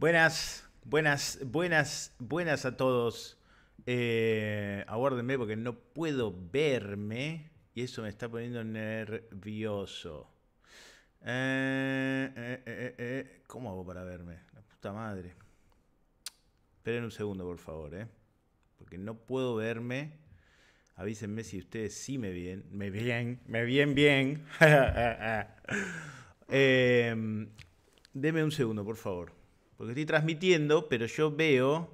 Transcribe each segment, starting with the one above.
Buenas, buenas, buenas, buenas a todos. Eh, aguárdenme porque no puedo verme y eso me está poniendo nervioso. Eh, eh, eh, ¿Cómo hago para verme? La puta madre. Esperen un segundo, por favor, ¿eh? Porque no puedo verme. Avísenme si ustedes sí me ven. Me ven, me ven bien. eh, deme un segundo, por favor. Porque estoy transmitiendo, pero yo veo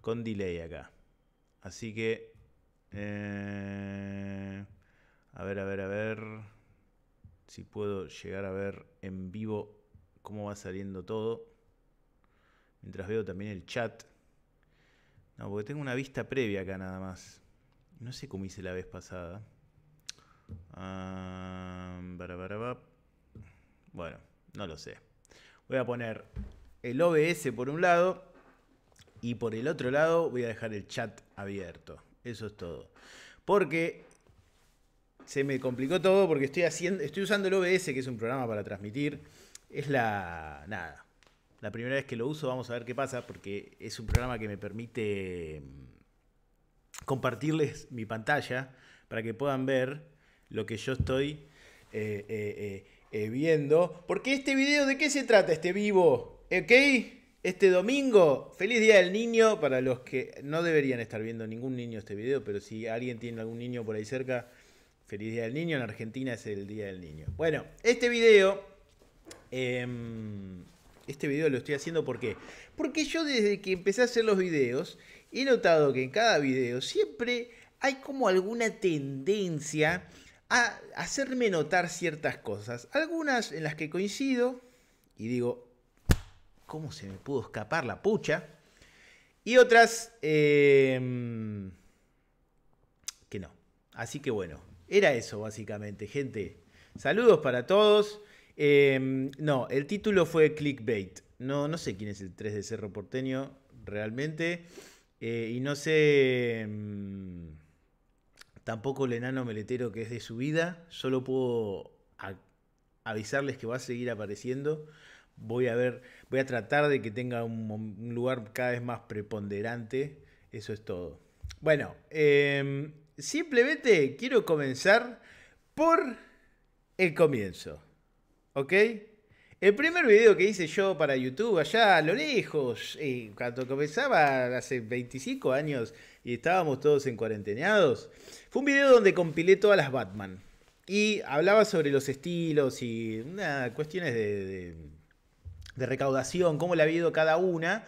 con delay acá. Así que... Eh, a ver, a ver, a ver. Si puedo llegar a ver en vivo cómo va saliendo todo. Mientras veo también el chat. No, porque tengo una vista previa acá nada más. No sé cómo hice la vez pasada. Ah, bueno, no lo sé. Voy a poner el OBS por un lado y por el otro lado voy a dejar el chat abierto. Eso es todo. Porque se me complicó todo porque estoy haciendo estoy usando el OBS, que es un programa para transmitir. Es la nada. La primera vez que lo uso, vamos a ver qué pasa porque es un programa que me permite mm, compartirles mi pantalla para que puedan ver lo que yo estoy eh, eh, eh, viendo. Porque este video, ¿de qué se trata este vivo? Ok, este domingo, feliz día del niño para los que no deberían estar viendo ningún niño este video, pero si alguien tiene algún niño por ahí cerca, feliz día del niño. En Argentina es el día del niño. Bueno, este video, em, este video lo estoy haciendo porque, porque yo desde que empecé a hacer los videos he notado que en cada video siempre hay como alguna tendencia a hacerme notar ciertas cosas, algunas en las que coincido y digo, ¿Cómo se me pudo escapar la pucha? Y otras em, que no. Así que bueno, era eso básicamente, gente. Saludos para todos. Em, no, el título fue clickbait. No, no sé quién es el 3 de Cerro Porteño realmente. Eh, y no sé em, tampoco el enano meletero que es de su vida. Solo puedo avisarles que va a seguir apareciendo voy a ver, voy a tratar de que tenga un, lugar cada vez más preponderante. Eso es todo. Bueno, em, simplemente quiero comenzar por el comienzo. ¿Ok? El primer video que hice yo para YouTube, allá a lo lejos, y eh, cuando comenzaba hace 25 años y estábamos todos en cuarenteneados fue un video donde compilé todas las Batman. Y hablaba sobre los estilos y cuestiones de de recaudación, cómo la ha ido cada una.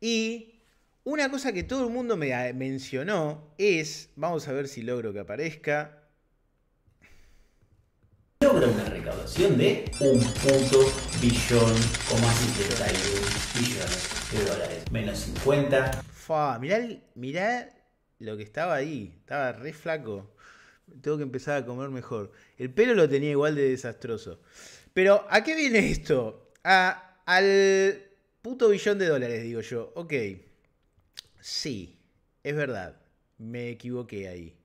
Y una cosa que todo el mundo me eh, mencionó es, vamos a ver si logro que aparezca. Logro una recaudación de un punto billón, coma 71 billones de dólares, menos 50. Fa, mirá lo que estaba ahí, estaba re flaco. Tengo que empezar a comer mejor. El pelo lo tenía igual de desastroso. Pero, ¿a qué viene esto? A al puto billón de dólares, digo yo. Ok, sí, es verdad, me equivoqué ahí.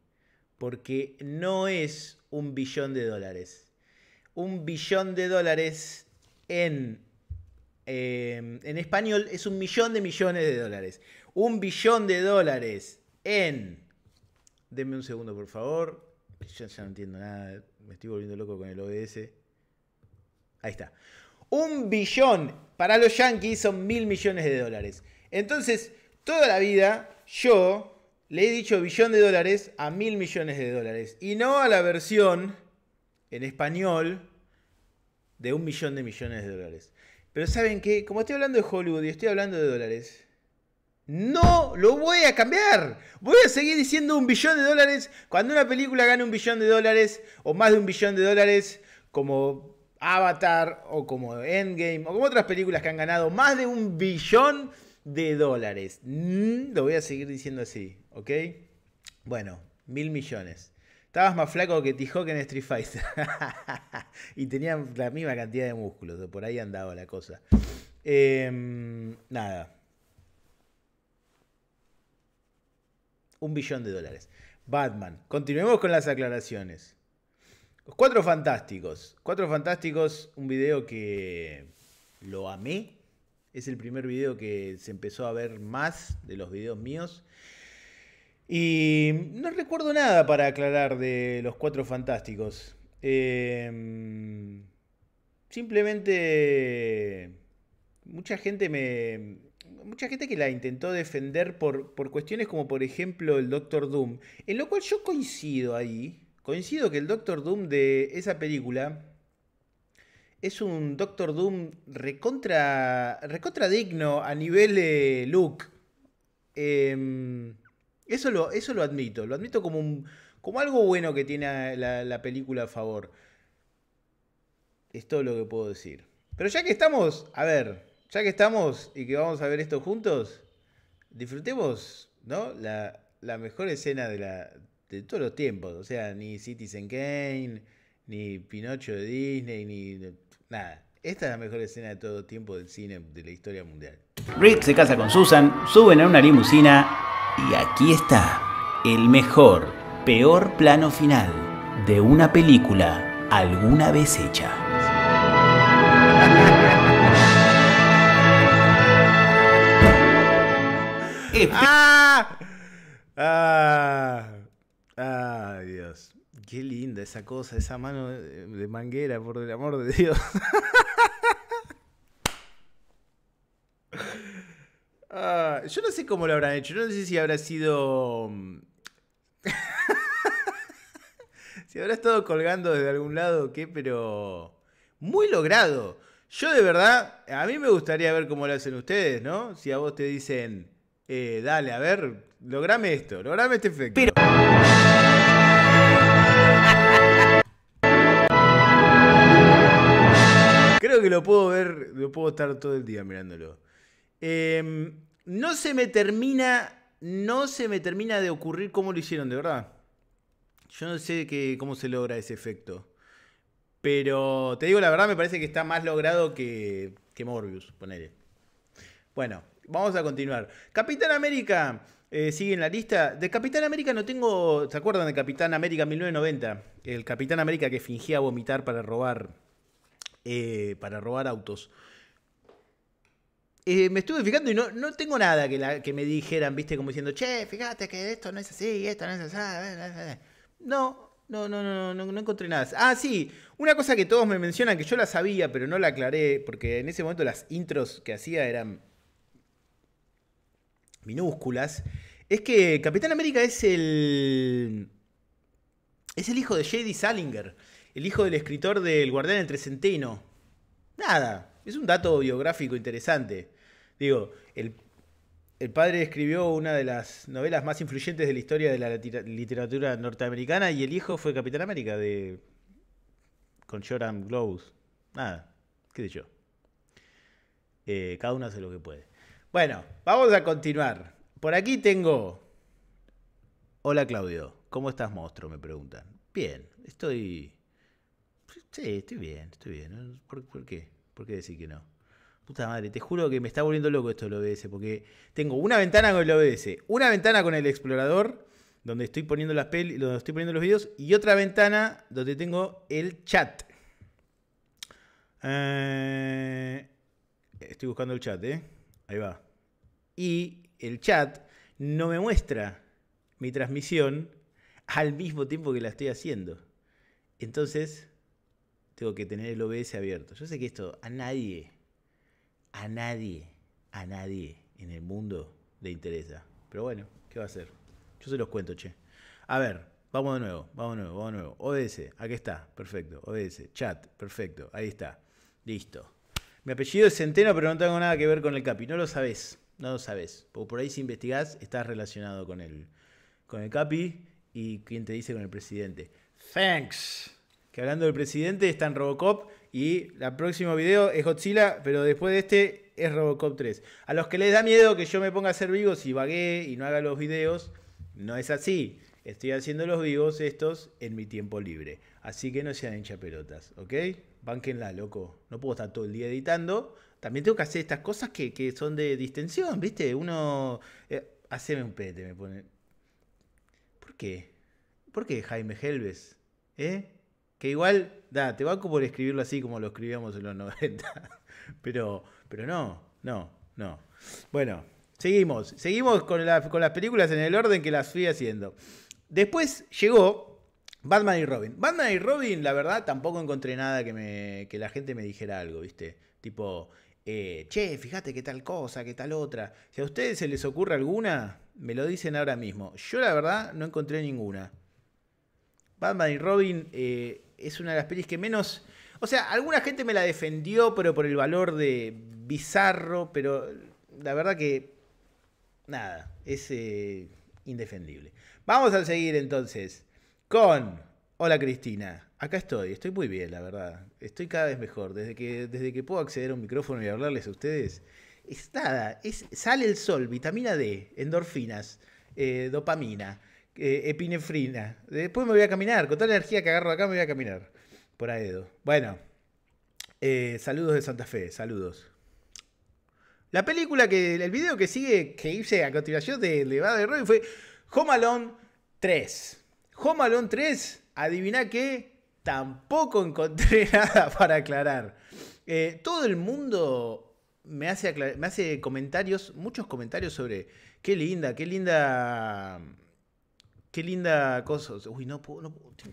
Porque no es un billón de dólares. Un billón de dólares en, em, en español es un millón de millones de dólares. Un billón de dólares en... Denme un segundo, por favor. Yo ya no entiendo nada. Me estoy volviendo loco con el OBS. Ahí está. Un billón para los yankees son mil millones de dólares. Entonces, toda la vida yo le he dicho billón de dólares a mil millones de dólares. Y no a la versión en español de un millón de millones de dólares. Pero saben que, como estoy hablando de Hollywood y estoy hablando de dólares, no lo voy a cambiar. Voy a seguir diciendo un billón de dólares. Cuando una película gane un billón de dólares o más de un billón de dólares, como Avatar o como Endgame o como otras películas que han ganado más de un billón de dólares. Mm, lo voy a seguir diciendo así, ¿ok? Bueno, mil millones. Estabas más flaco que T-Hawk en Street Fighter. y tenían la misma cantidad de músculos. Por ahí andaba la cosa. Em, nada. Un billón de dólares. Batman. Continuemos con las aclaraciones. Cuatro Fantásticos. Cuatro Fantásticos, un video que lo amé. Es el primer video que se empezó a ver más de los videos míos. Y no recuerdo nada para aclarar de los Cuatro Fantásticos. Em, simplemente mucha gente me, mucha gente que la intentó defender por, por, cuestiones como por ejemplo el Doctor Doom, en lo cual yo coincido ahí, Coincido que el Doctor Doom de esa película es un Doctor Doom recontra, recontra digno a nivel eh, look. Em, eso, lo, eso lo admito, lo admito como, un, como algo bueno que tiene la, película a favor. Es todo lo que puedo decir. Pero ya que estamos, a ver, ya que estamos y que vamos a ver esto juntos, disfrutemos, ¿no? La, la mejor escena de la, de todos los tiempos. O sea, ni Citizen Kane, ni Pinocho de Disney, ni nada. Esta es la mejor escena de todo tiempo del cine de la historia mundial. Rick se casa con Susan, suben a una limusina y aquí está el mejor, peor plano final de una película alguna vez hecha. Este- ¡Ah! ah. Ay, Dios. Qué linda esa cosa, esa mano de manguera, por el amor de Dios. Ah, yo no sé cómo lo habrán hecho. Yo no sé si habrá sido. Mm, si habrá estado colgando desde algún lado o qué, pero. Muy logrado. Yo de verdad, a mí me gustaría ver cómo lo hacen ustedes, ¿no? Si a vos te dicen, eh, dale, a ver, lograme esto, lograme este efecto. Pero... lo puedo ver, lo puedo estar todo el día mirándolo. Em, no se me termina, no se me termina de ocurrir cómo lo hicieron, de verdad. Yo no sé que, cómo se logra ese efecto. Pero te digo la verdad, me parece que está más logrado que, que Morbius, ponele. Bueno, vamos a continuar. Capitán América eh, sigue en la lista. De Capitán América no tengo. ¿Se acuerdan de Capitán América 1990? El Capitán América que fingía vomitar para robar eh, para robar autos. Eh, me estuve fijando y no, no tengo nada que, me dijeran, viste, como diciendo, che, fíjate que esto no es así, esto no es así. No, no, no, no, no, no encontré nada. Ah, sí, una cosa que todos me mencionan, que yo la sabía, pero no la aclaré, porque en ese momento las intros que hacía eran minúsculas, es que Capitán América es el... Es el hijo de J.D. Salinger el hijo del escritor del Guardián entre Centeno. Nada, es un dato biográfico interesante. Digo, el, padre escribió una de las novelas más influyentes de la historia de la literatura norteamericana y el hijo fue Capitán América de con Joram Glowes. Nada, qué sé yo. Eh, cada uno hace lo que puede. Bueno, vamos a continuar. Por aquí tengo... Hola Claudio, ¿cómo estás monstruo? Me preguntan. Bien, estoy Sí, estoy bien, estoy bien. ¿Por, qué? ¿Por qué decir que no? Puta madre, te juro que me está volviendo loco esto del OBS, porque tengo una ventana con el OBS, una ventana con el explorador, donde estoy poniendo las peli, donde estoy poniendo los videos, y otra ventana donde tengo el chat. Eh, estoy buscando el chat, ¿eh? Ahí va. Y el chat no me muestra mi transmisión al mismo tiempo que la estoy haciendo. Entonces, tengo que tener el OBS abierto. Yo sé que esto a nadie, a nadie, a nadie en el mundo le interesa. Pero bueno, ¿qué va a hacer? Yo se los cuento, che. A ver, vamos de nuevo, vamos de nuevo, vamos de nuevo. OBS, aquí está, perfecto. OBS, chat, perfecto, ahí está. Listo. Mi apellido es Centeno, pero no tengo nada que ver con el Capi. No lo sabes, no lo sabes. Porque por ahí si investigás, estás relacionado con el, con el Capi y quién te dice con el presidente. Thanks hablando del presidente está en Robocop y el próximo video es Godzilla, pero después de este es Robocop 3. A los que les da miedo que yo me ponga a hacer vivos y vagué y no haga los videos, no es así. Estoy haciendo los vivos estos en mi tiempo libre. Así que no sean hinchapelotas, ¿ok? Bánquenla, loco. No puedo estar todo el día editando. También tengo que hacer estas cosas que, son de distensión, ¿viste? Uno... Eh, haceme un pete, me pone. ¿Por qué? ¿Por qué Jaime Helves? ¿Eh? Que igual, da, te banco por escribirlo así como lo escribíamos en los 90. Pero, pero no, no, no. Bueno, seguimos. Seguimos con, con las películas en el orden que las fui haciendo. Después llegó Batman y Robin. Batman y Robin, la verdad, tampoco encontré nada que, me, que la gente me dijera algo, ¿viste? Tipo, eh, che, fíjate qué tal cosa, qué tal otra. Si a ustedes se les ocurre alguna, me lo dicen ahora mismo. Yo la verdad no encontré ninguna. Batman y Robin, eh, es una de las pelis que menos... O sea, alguna gente me la defendió, pero por el valor de bizarro, pero la verdad que... Nada, es eh, indefendible. Vamos a seguir entonces con... Hola Cristina, acá estoy, estoy muy bien, la verdad. Estoy cada vez mejor. Desde que, desde que puedo acceder a un micrófono y hablarles a ustedes, es nada, es, sale el sol, vitamina D, endorfinas, eh, dopamina. Eh, epinefrina. Después me voy a caminar. Con toda la energía que agarro acá, me voy a caminar. Por Aedo. Bueno. Eh, saludos de Santa Fe. Saludos. La película que. El video que sigue, que hice a continuación de Levada de Roy fue Homalon 3. Home 3, adivina que tampoco encontré nada para aclarar. Eh, todo el mundo me hace, me hace comentarios, muchos comentarios sobre qué linda, qué linda Qué linda cosa. Uy, no,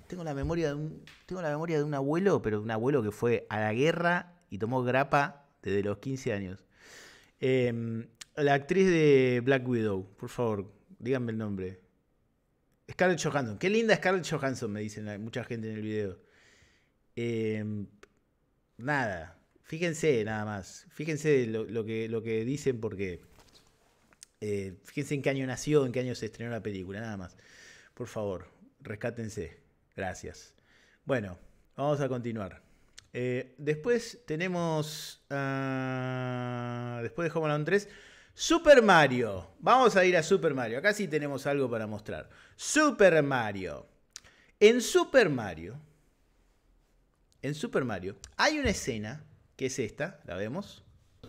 tengo la memoria de un tengo la memoria de un abuelo, pero un abuelo que fue a la guerra y tomó grapa desde los 15 años. Em, la actriz de Black Widow, por favor, díganme el nombre. Scarlett Johansson. Qué linda Scarlett Johansson, me dicen mucha gente en el video. Em, nada, fíjense nada más. Fíjense lo, que, lo que dicen porque... Eh, fíjense en qué año nació, en qué año se estrenó la película, nada más. Por favor, rescátense. Gracias. Bueno, vamos a continuar. Eh, después tenemos. Ah, después de Home Alone 3. Super Mario. Vamos a ir a Super Mario. Acá sí tenemos algo para mostrar. Super Mario. En Super Mario. En Super Mario. Hay una escena. Que es esta. La vemos.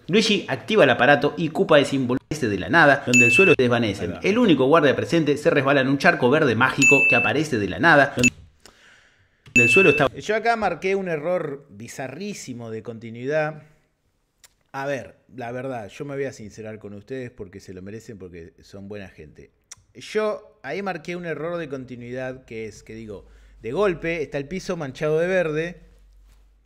Luigi activa el aparato y Koopa desinvolvece este de la nada, donde el suelo se desvanece. El único guardia presente se resbala en un charco verde mágico que aparece de la nada, Del suelo está... Yo acá marqué un error bizarrísimo de continuidad. A ver, la verdad, yo me voy a sincerar con ustedes porque se lo merecen, porque son buena gente. Yo ahí marqué un error de continuidad que es que digo, de golpe está el piso manchado de verde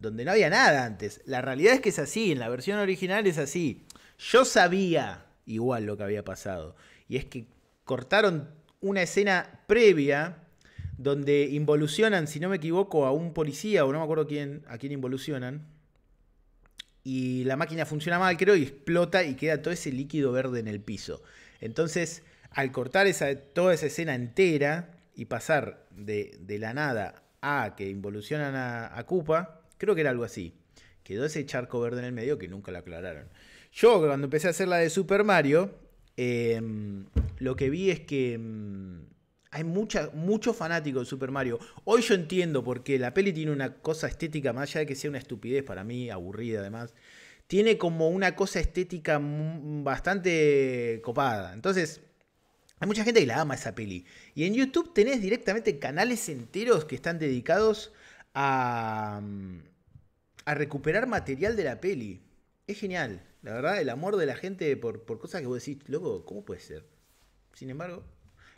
donde no había nada antes. La realidad es que es así, en la versión original es así. Yo sabía igual lo que había pasado. Y es que cortaron una escena previa donde involucionan, si no me equivoco, a un policía o no me acuerdo quién, a quién involucionan. Y la máquina funciona mal, creo, y explota y queda todo ese líquido verde en el piso. Entonces, al cortar esa, toda esa escena entera y pasar de, la nada a que involucionan a, a Creo que era algo así. Quedó ese charco verde en el medio que nunca lo aclararon. Yo cuando empecé a hacer la de Super Mario, em, lo que vi es que em, hay muchos fanáticos de Super Mario. Hoy yo entiendo porque la peli tiene una cosa estética, más allá de que sea una estupidez para mí, aburrida además, tiene como una cosa estética bastante copada. Entonces, hay mucha gente que la ama esa peli. Y en YouTube tenés directamente canales enteros que están dedicados Mm, a, recuperar material de la peli. Es genial, la verdad, el amor de la gente por, cosas que vos decís, loco, ¿cómo puede ser? Sin embargo,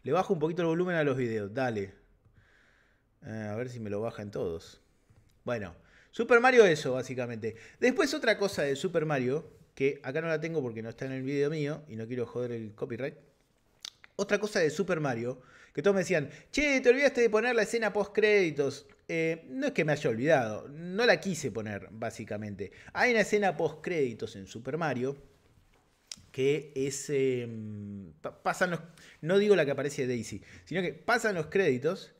le bajo un poquito el volumen a los videos, dale. Eh, a ver si me lo bajan todos. Bueno, Super Mario eso, básicamente. Después otra cosa de Super Mario, que acá no la tengo porque no está en el video mío y no quiero joder el copyright. Otra cosa de Super Mario que todos me decían, che, te olvidaste de poner la escena post créditos. Eh, no es que me haya olvidado, no la quise poner, básicamente. Hay una escena post créditos en Super Mario que es. Em, pasan los, no digo la que aparece Daisy, sino que pasan los créditos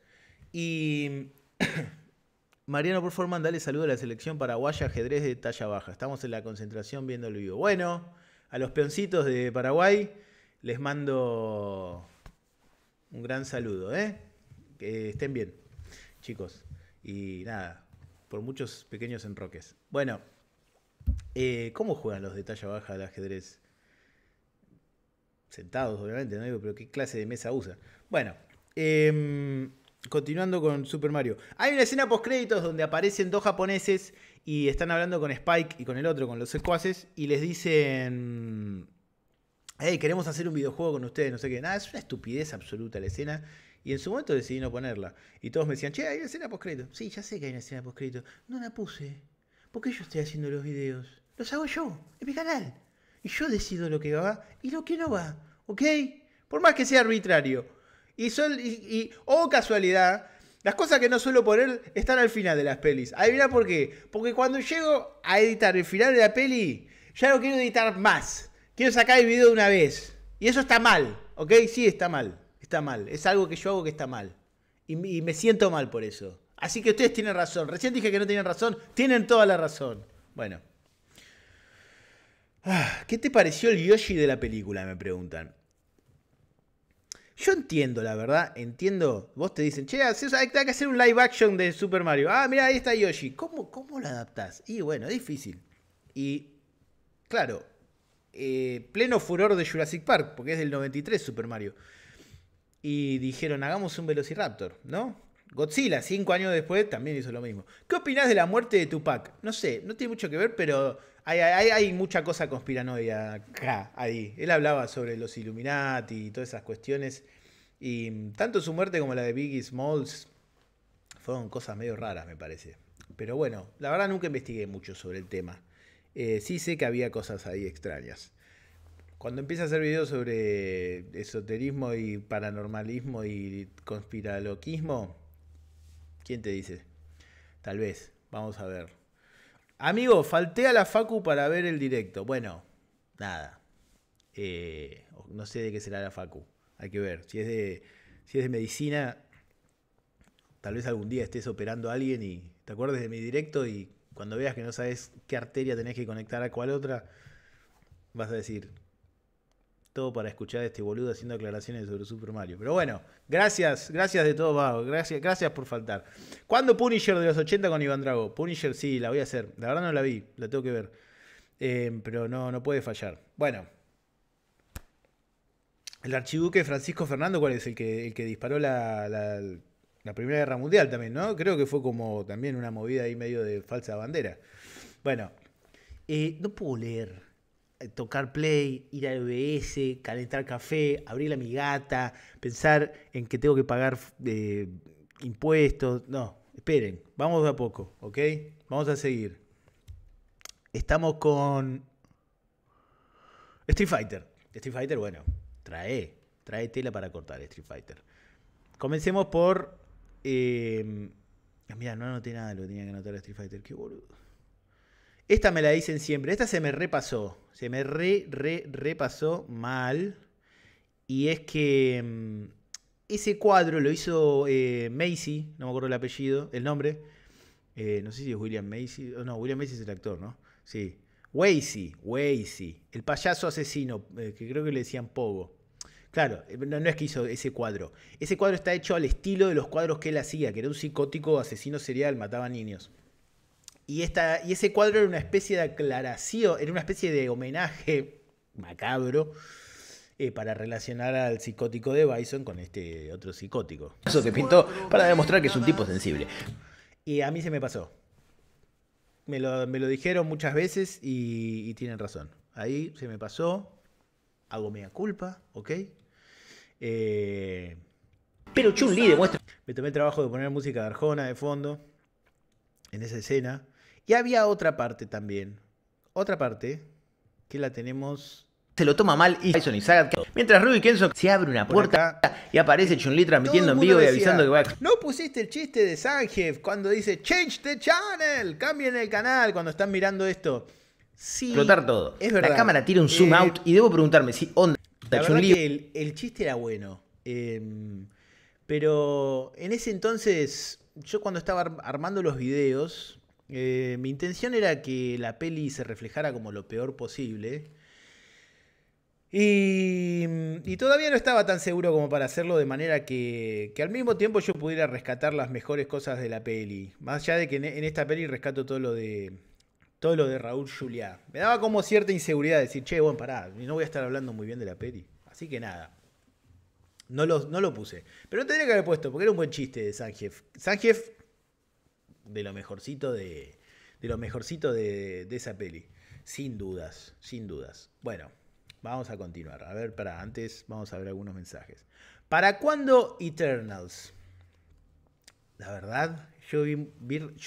y. Mariano, por favor, mandale saludo a la selección paraguaya ajedrez de talla baja. Estamos en la concentración viendo el vivo. Bueno, a los peoncitos de Paraguay les mando un gran saludo, ¿eh? Que estén bien, chicos. Y nada, por muchos pequeños enroques. Bueno, eh, ¿cómo juegan los de talla baja al ajedrez? Sentados, obviamente, no pero ¿qué clase de mesa usan? Bueno, em, continuando con Super Mario. Hay una escena post créditos donde aparecen dos japoneses y están hablando con Spike y con el otro, con los escuaces, y les dicen hey, queremos hacer un videojuego con ustedes, no sé qué. Nada, es una estupidez absoluta la escena. Y en su momento decidí no ponerla. Y todos me decían, che, hay una escena poscrito! Sí, ya sé que hay una escena poscrito. No la puse. Porque yo estoy haciendo los videos. Los hago yo, en mi canal. Y yo decido lo que va y lo que no va. ¿Ok? Por más que sea arbitrario. Y, son, y, oh casualidad, las cosas que no suelo poner están al final de las pelis. Adivina por qué. Porque cuando llego a editar el final de la peli, ya no quiero editar más quiero sacar el video de una vez. Y eso está mal, ¿ok? Sí, está mal. Está mal. Es algo que yo hago que está mal. Y, me siento mal por eso. Así que ustedes tienen razón. Recién dije que no tienen razón. Tienen toda la razón. Bueno. Ah, ¿Qué te pareció el Yoshi de la película? Me preguntan. Yo entiendo, la verdad, entiendo. Vos te dicen, che, hay que hacer un live action de Super Mario. Ah, mira, ahí está Yoshi. ¿Cómo, cómo lo adaptás? Y bueno, es difícil. Y claro, eh, pleno furor de Jurassic Park, porque es del 93 Super Mario. Y dijeron, hagamos un Velociraptor, ¿no? Godzilla, cinco años después, también hizo lo mismo. ¿Qué opinas de la muerte de Tupac? No sé, no tiene mucho que ver, pero hay, mucha cosa conspiranoia acá, ahí. Él hablaba sobre los Illuminati y todas esas cuestiones. Y tanto su muerte como la de Biggie Smalls fueron cosas medio raras, me parece. Pero bueno, la verdad nunca investigué mucho sobre el tema. Eh, sí sé que había cosas ahí extrañas. Cuando empieza a hacer videos sobre esoterismo y paranormalismo y conspiraloquismo, ¿quién te dice? Tal vez, vamos a ver. Amigo, falté a la Facu para ver el directo. Bueno, nada. Eh, no sé de qué será la Facu. Hay que ver. Si es de, si es de medicina, tal vez algún día estés operando a alguien y te acuerdes de mi directo y cuando veas que no sabes qué arteria tenés que conectar a cuál otra, vas a decir, todo para escuchar a este boludo haciendo aclaraciones sobre Super Mario. Pero bueno, gracias, gracias de todo, vago. Gracias, gracias por faltar. ¿Cuándo Punisher de los 80 con Iván Drago? Punisher sí, la voy a hacer. La verdad no la vi, la tengo que ver. Eh, pero no, no puede fallar. Bueno. El archiduque Francisco Fernando, ¿cuál es? El que, que disparó la la Primera Guerra Mundial también, ¿no? Creo que fue como también una movida ahí medio de falsa bandera. Bueno, eh, no puedo leer, eh, tocar play, ir al OBS, e calentar café, abrir la migata, pensar en que tengo que pagar eh, impuestos. No, esperen, vamos de a poco, ¿ok? Vamos a seguir. Estamos con Street Fighter. Street Fighter, bueno, trae, trae tela para cortar Street Fighter. Comencemos por eh, mira, no anoté nada, lo tenía que anotar a Street Fighter. Esta me la dicen siempre. Esta se me repasó. Se me re, re, repasó mal. Y es que em, ese cuadro lo hizo eh, Macy, no me acuerdo el apellido, el nombre. Eh, no sé si es William Macy. no, William Macy es el actor, ¿no? Sí. Wacy, Wacy, el payaso asesino, eh, que creo que le decían Pogo. Claro, eh, no, es que hizo ese cuadro. Ese cuadro está hecho al estilo de los cuadros que él hacía, que era un psicótico asesino serial, mataba niños. Y, esta, y ese cuadro era una especie de aclaración, era una especie de homenaje macabro eh, para relacionar al psicótico de Bison con este otro psicótico. Eso que pintó para demostrar que es un tipo sensible. Y a mí se me pasó. Me lo, dijeron muchas veces y, tienen razón. Ahí se me pasó. Hago media culpa, ¿ok? Eh, pero Chun-Li demuestra. Me tomé el trabajo de poner música de Arjona de fondo en esa escena. Y había otra parte también. Otra parte que la tenemos. Se lo toma mal y Mientras Ruby Kenson se abre una puerta y aparece Chun-Li transmitiendo en vivo y avisando que va No pusiste el chiste de Sanjeev cuando dice Change the channel, cambien el canal cuando están mirando esto. Sí. Explotar todo. Es verdad. La cámara tira un zoom eh, out y debo preguntarme si onda la verdad que el, chiste era bueno. Em, pero en ese entonces, yo cuando estaba armando los videos, eh, mi intención era que la peli se reflejara como lo peor posible. Y, todavía no estaba tan seguro como para hacerlo de manera que, al mismo tiempo yo pudiera rescatar las mejores cosas de la peli. Más allá de que en esta peli rescato todo lo de todo lo de Raúl Juliá. Me daba como cierta inseguridad decir, che, bueno, pará, no voy a estar hablando muy bien de la peli. Así que nada. No lo, no lo puse. Pero tendría que haber puesto, porque era un buen chiste de sánchez sánchez de lo mejorcito de, de lo mejorcito de, de esa peli. Sin dudas, sin dudas. Bueno, vamos a continuar. A ver, para antes vamos a ver algunos mensajes. ¿Para cuándo Eternals? La verdad yo,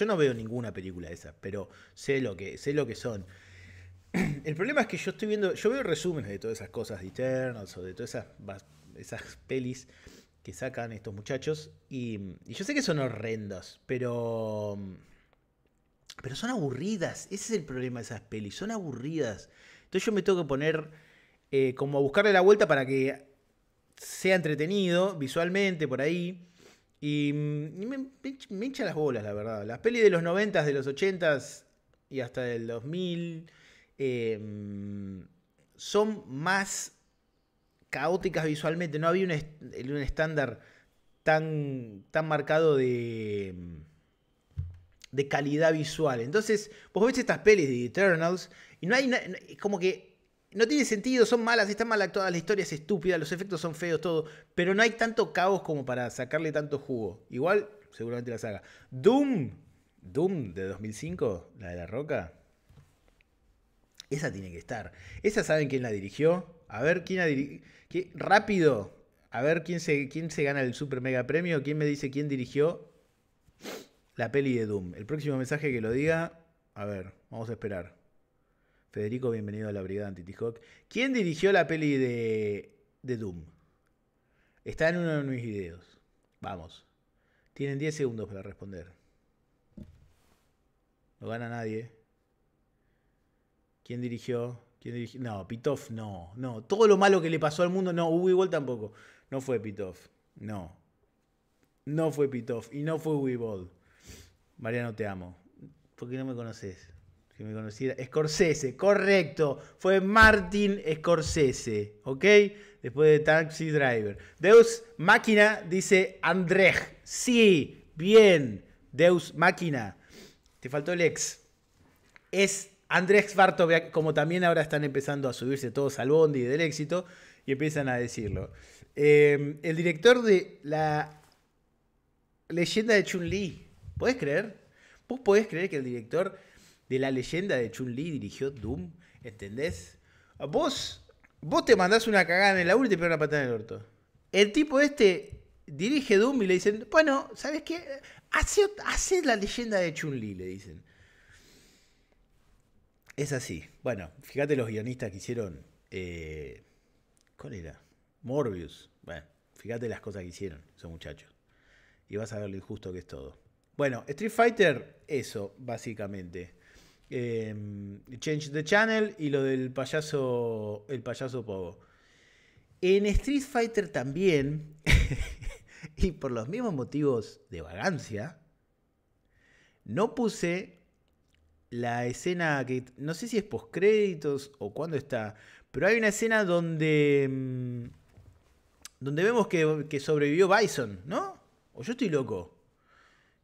no veo ninguna película de esas, pero sé lo que, sé lo que son. El problema es que yo estoy viendo, yo veo resúmenes de todas esas cosas de Eternals o de todas esas, esas pelis que sacan estos muchachos y, yo sé que son horrendas, pero pero son aburridas. Ese es el problema de esas pelis, son aburridas. Entonces yo me tengo que poner eh, como a buscarle la vuelta para que sea entretenido visualmente por ahí. Mm, y, me, me, las bolas, la verdad. Las pelis de los 90, de los 80 s y hasta del 2000 em, son más caóticas visualmente. No había un, estándar tan, tan marcado de, de calidad visual. Entonces, vos ves estas pelis de Eternals y no hay. como que no tiene sentido, son malas, está mal toda la historia es estúpida, los efectos son feos, todo. Pero no hay tanto caos como para sacarle tanto jugo. Igual, seguramente la saga. Doom, Doom de 2005, la de la roca. Esa tiene que estar. Esa saben quién la dirigió. A ver quién la dirigió. Rápido. A ver quién se, quién se gana el super mega premio. ¿Quién me dice quién dirigió la peli de Doom? El próximo mensaje que lo diga. A ver, vamos a esperar. Federico, bienvenido a la Brigada Hawk ¿Quién dirigió la peli de, Doom? Está en uno de mis videos. Vamos. Tienen 10 segundos para responder. No gana nadie. ¿Quién dirigió? No, Pitoff no. No, todo lo malo que le pasó al mundo, no. igual tampoco. No fue Pitoff. No. No fue Pitoff y no fue maria Mariano, te amo. Porque no me conoces que me conociera. Scorsese, correcto. Fue Martin Scorsese, ¿ok? Después de Taxi Driver. Deus Máquina dice Andrej. Sí, bien. Deus Máquina. Te faltó el ex. Es Andrés Bartoviak, como también ahora están empezando a subirse todos al bondi del éxito y empiezan a decirlo. Em, el director de la leyenda de Chun-Li, ¿Puedes creer? ¿Vos podés creer que el director de la leyenda de Chun-Li dirigió Doom, ¿entendés? Vos, vos te mandás una cagada en el aula y te pegas una patada en el orto. El tipo este dirige Doom y le dicen, bueno, ¿sabes qué? Hace, hace la leyenda de Chun-Li, le dicen. Es así. Bueno, fíjate los guionistas que hicieron. Eh, ¿Cuál era? Morbius. Bueno, fíjate las cosas que hicieron esos muchachos. Y vas a ver lo injusto que es todo. Bueno, Street Fighter, eso, básicamente. Em, Change the Channel y lo del payaso, el payaso Pogo. En Street Fighter también, y por los mismos motivos de vagancia, no puse la escena que no sé si es post créditos o cuándo está, pero hay una escena donde em, donde vemos que sobrevivió Bison, ¿no? ¿O yo estoy loco?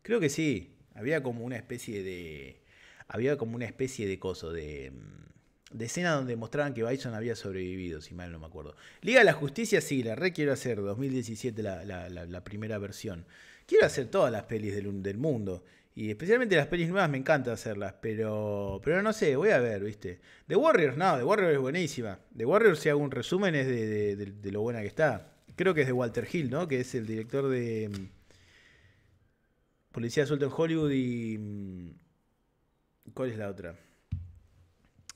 Creo que sí. Había como una especie de había como una especie de coso, mm, de, escena donde mostraban que Bison había sobrevivido, si mal no me acuerdo. Liga de la Justicia sí, la re quiero hacer, 2017 la, primera versión. Quiero hacer todas las pelis del, mundo. Y especialmente las pelis nuevas me encanta hacerlas, pero, pero no sé, voy a ver, ¿viste? The Warriors, no, The Warriors es buenísima. The Warriors, si hago un resumen, es de, lo buena que está. Creo que es de Walter Hill, ¿no? Que es el director de... Mm, Policía Suelta en Hollywood y mm, ¿Cuál es la otra?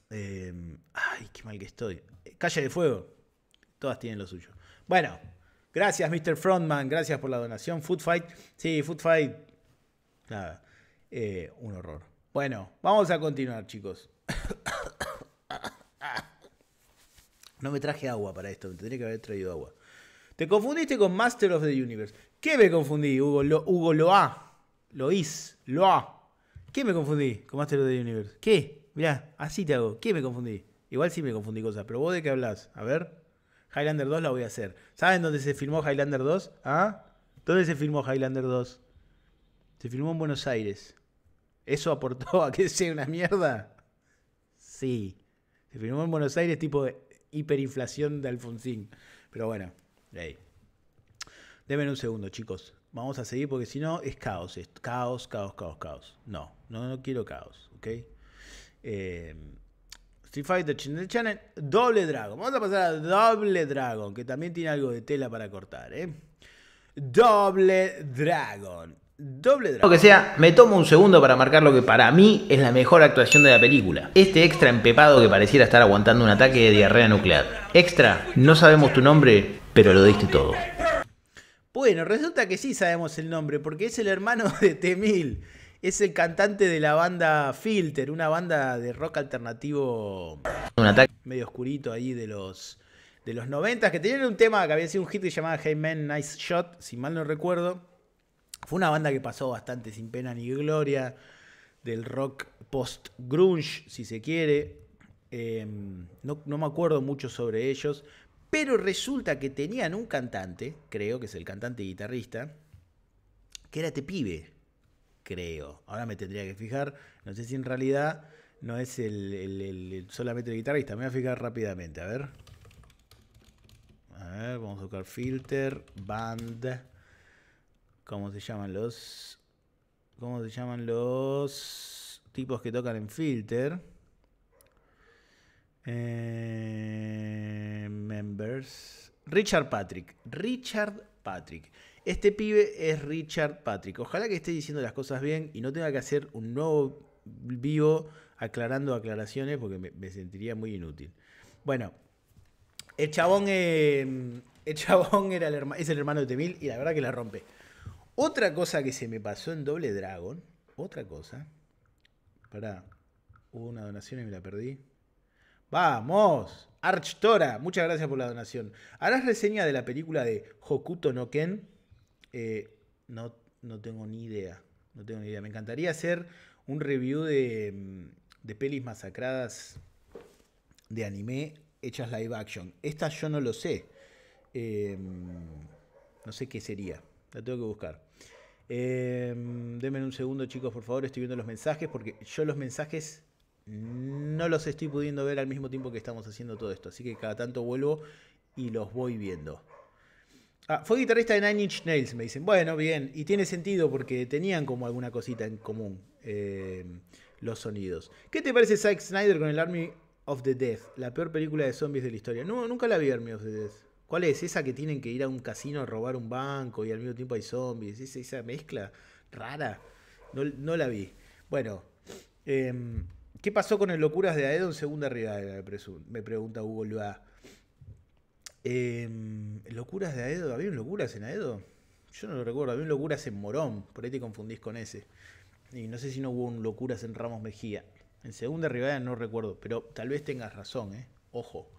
Em, ay, qué mal que estoy. Calle de Fuego. Todas tienen lo suyo. Bueno, gracias, Mr. Frontman. Gracias por la donación. Food Fight. Sí, Food Fight. Nada. Eh, un horror. Bueno, vamos a continuar, chicos. No me traje agua para esto, me tendría que haber traído agua. Te confundiste con Master of the Universe. ¿Qué me confundí, Hugo? Lo, Hugo Loa. Lois. Loa. ¿Qué me confundí con Master of the Universe? ¿Qué? Mirá, así te hago. ¿Qué me confundí? Igual sí me confundí cosas, pero vos de qué hablas? A ver. Highlander 2 la voy a hacer. ¿Saben dónde se filmó Highlander 2? ¿Ah? ¿Dónde se filmó Highlander 2? Se filmó en Buenos Aires. ¿Eso aportó a que sea una mierda? Sí. Se filmó en Buenos Aires, tipo de hiperinflación de Alfonsín. Pero bueno, ahí. Deben un segundo, chicos. Vamos a seguir porque si no es caos. Es caos, caos, caos, caos. No. No, quiero caos, ¿ok? Eh, Street Fighter Channel, Doble Dragon. Vamos a pasar a Doble Dragon, que también tiene algo de tela para cortar, ¿eh? Doble Dragon. Doble Dragon. Lo que sea, me tomo un segundo para marcar lo que para mí es la mejor actuación de la película. Este extra empepado que pareciera estar aguantando un ataque de diarrea nuclear. Extra, no sabemos tu nombre, pero lo diste todo. Bueno, resulta que sí sabemos el nombre, porque es el hermano de Temil es el cantante de la banda Filter, una banda de rock alternativo un ataque. medio oscurito ahí de los de los que tenían un tema que había sido un hit que se llamaba Hey Man Nice Shot, si mal no recuerdo. Fue una banda que pasó bastante sin pena ni gloria del rock post grunge, si se quiere. Em, no, me acuerdo mucho sobre ellos, pero resulta que tenían un cantante, creo que es el cantante y guitarrista, que era Tepibe. Este pibe, creo. Ahora me tendría que fijar. No sé si en realidad no es el, solamente el guitarrista. Me voy a fijar rápidamente. A ver. A ver, vamos a tocar filter, band. ¿Cómo se llaman los? ¿Cómo se llaman los tipos que tocan en filter? Eh, members. Richard Patrick. Richard Patrick. Este pibe es Richard Patrick. Ojalá que esté diciendo las cosas bien y no tenga que hacer un nuevo vivo aclarando aclaraciones porque me, sentiría muy inútil. Bueno, el chabón, em, chabón era es el hermano de Temil y la verdad que la rompe. Otra cosa que se me pasó en Doble Dragon, otra cosa. Pará, hubo una donación y me la perdí. ¡Vamos! Archtora, muchas gracias por la donación. ¿Harás reseña de la película de Hokuto no Ken? Eh, no, no tengo ni idea. No tengo ni idea. Me encantaría hacer un review de, mm, pelis masacradas de anime hechas live action. Esta yo no lo sé. Em, no sé qué sería. La tengo que buscar. Eh, denme un segundo, chicos, por favor. Estoy viendo los mensajes porque yo los mensajes no los estoy pudiendo ver al mismo tiempo que estamos haciendo todo esto. Así que cada tanto vuelvo y los voy viendo. Ah, fue guitarrista de Nine Inch Nails, me dicen. Bueno, bien. Y tiene sentido porque tenían como alguna cosita en común eh, los sonidos. ¿Qué te parece Zack Snyder con el Army of the Death? La peor película de zombies de la historia. No, nunca la vi Army of the Death. ¿Cuál es? Esa que tienen que ir a un casino a robar un banco y al mismo tiempo hay zombies. Esa, mezcla rara. No, la vi. Bueno. Em, ¿Qué pasó con el Locuras de Aedon? segunda rival? Me pregunta Hugo Lua. Em, ¿Locuras de Aedo? ¿Había locuras en Aedo? Yo no lo recuerdo, había locuras en Morón, por ahí te confundís con ese. Y no sé si no hubo locuras en Ramos Mejía. En segunda Rivadavia no recuerdo, pero tal vez tengas razón, ¿eh? Ojo.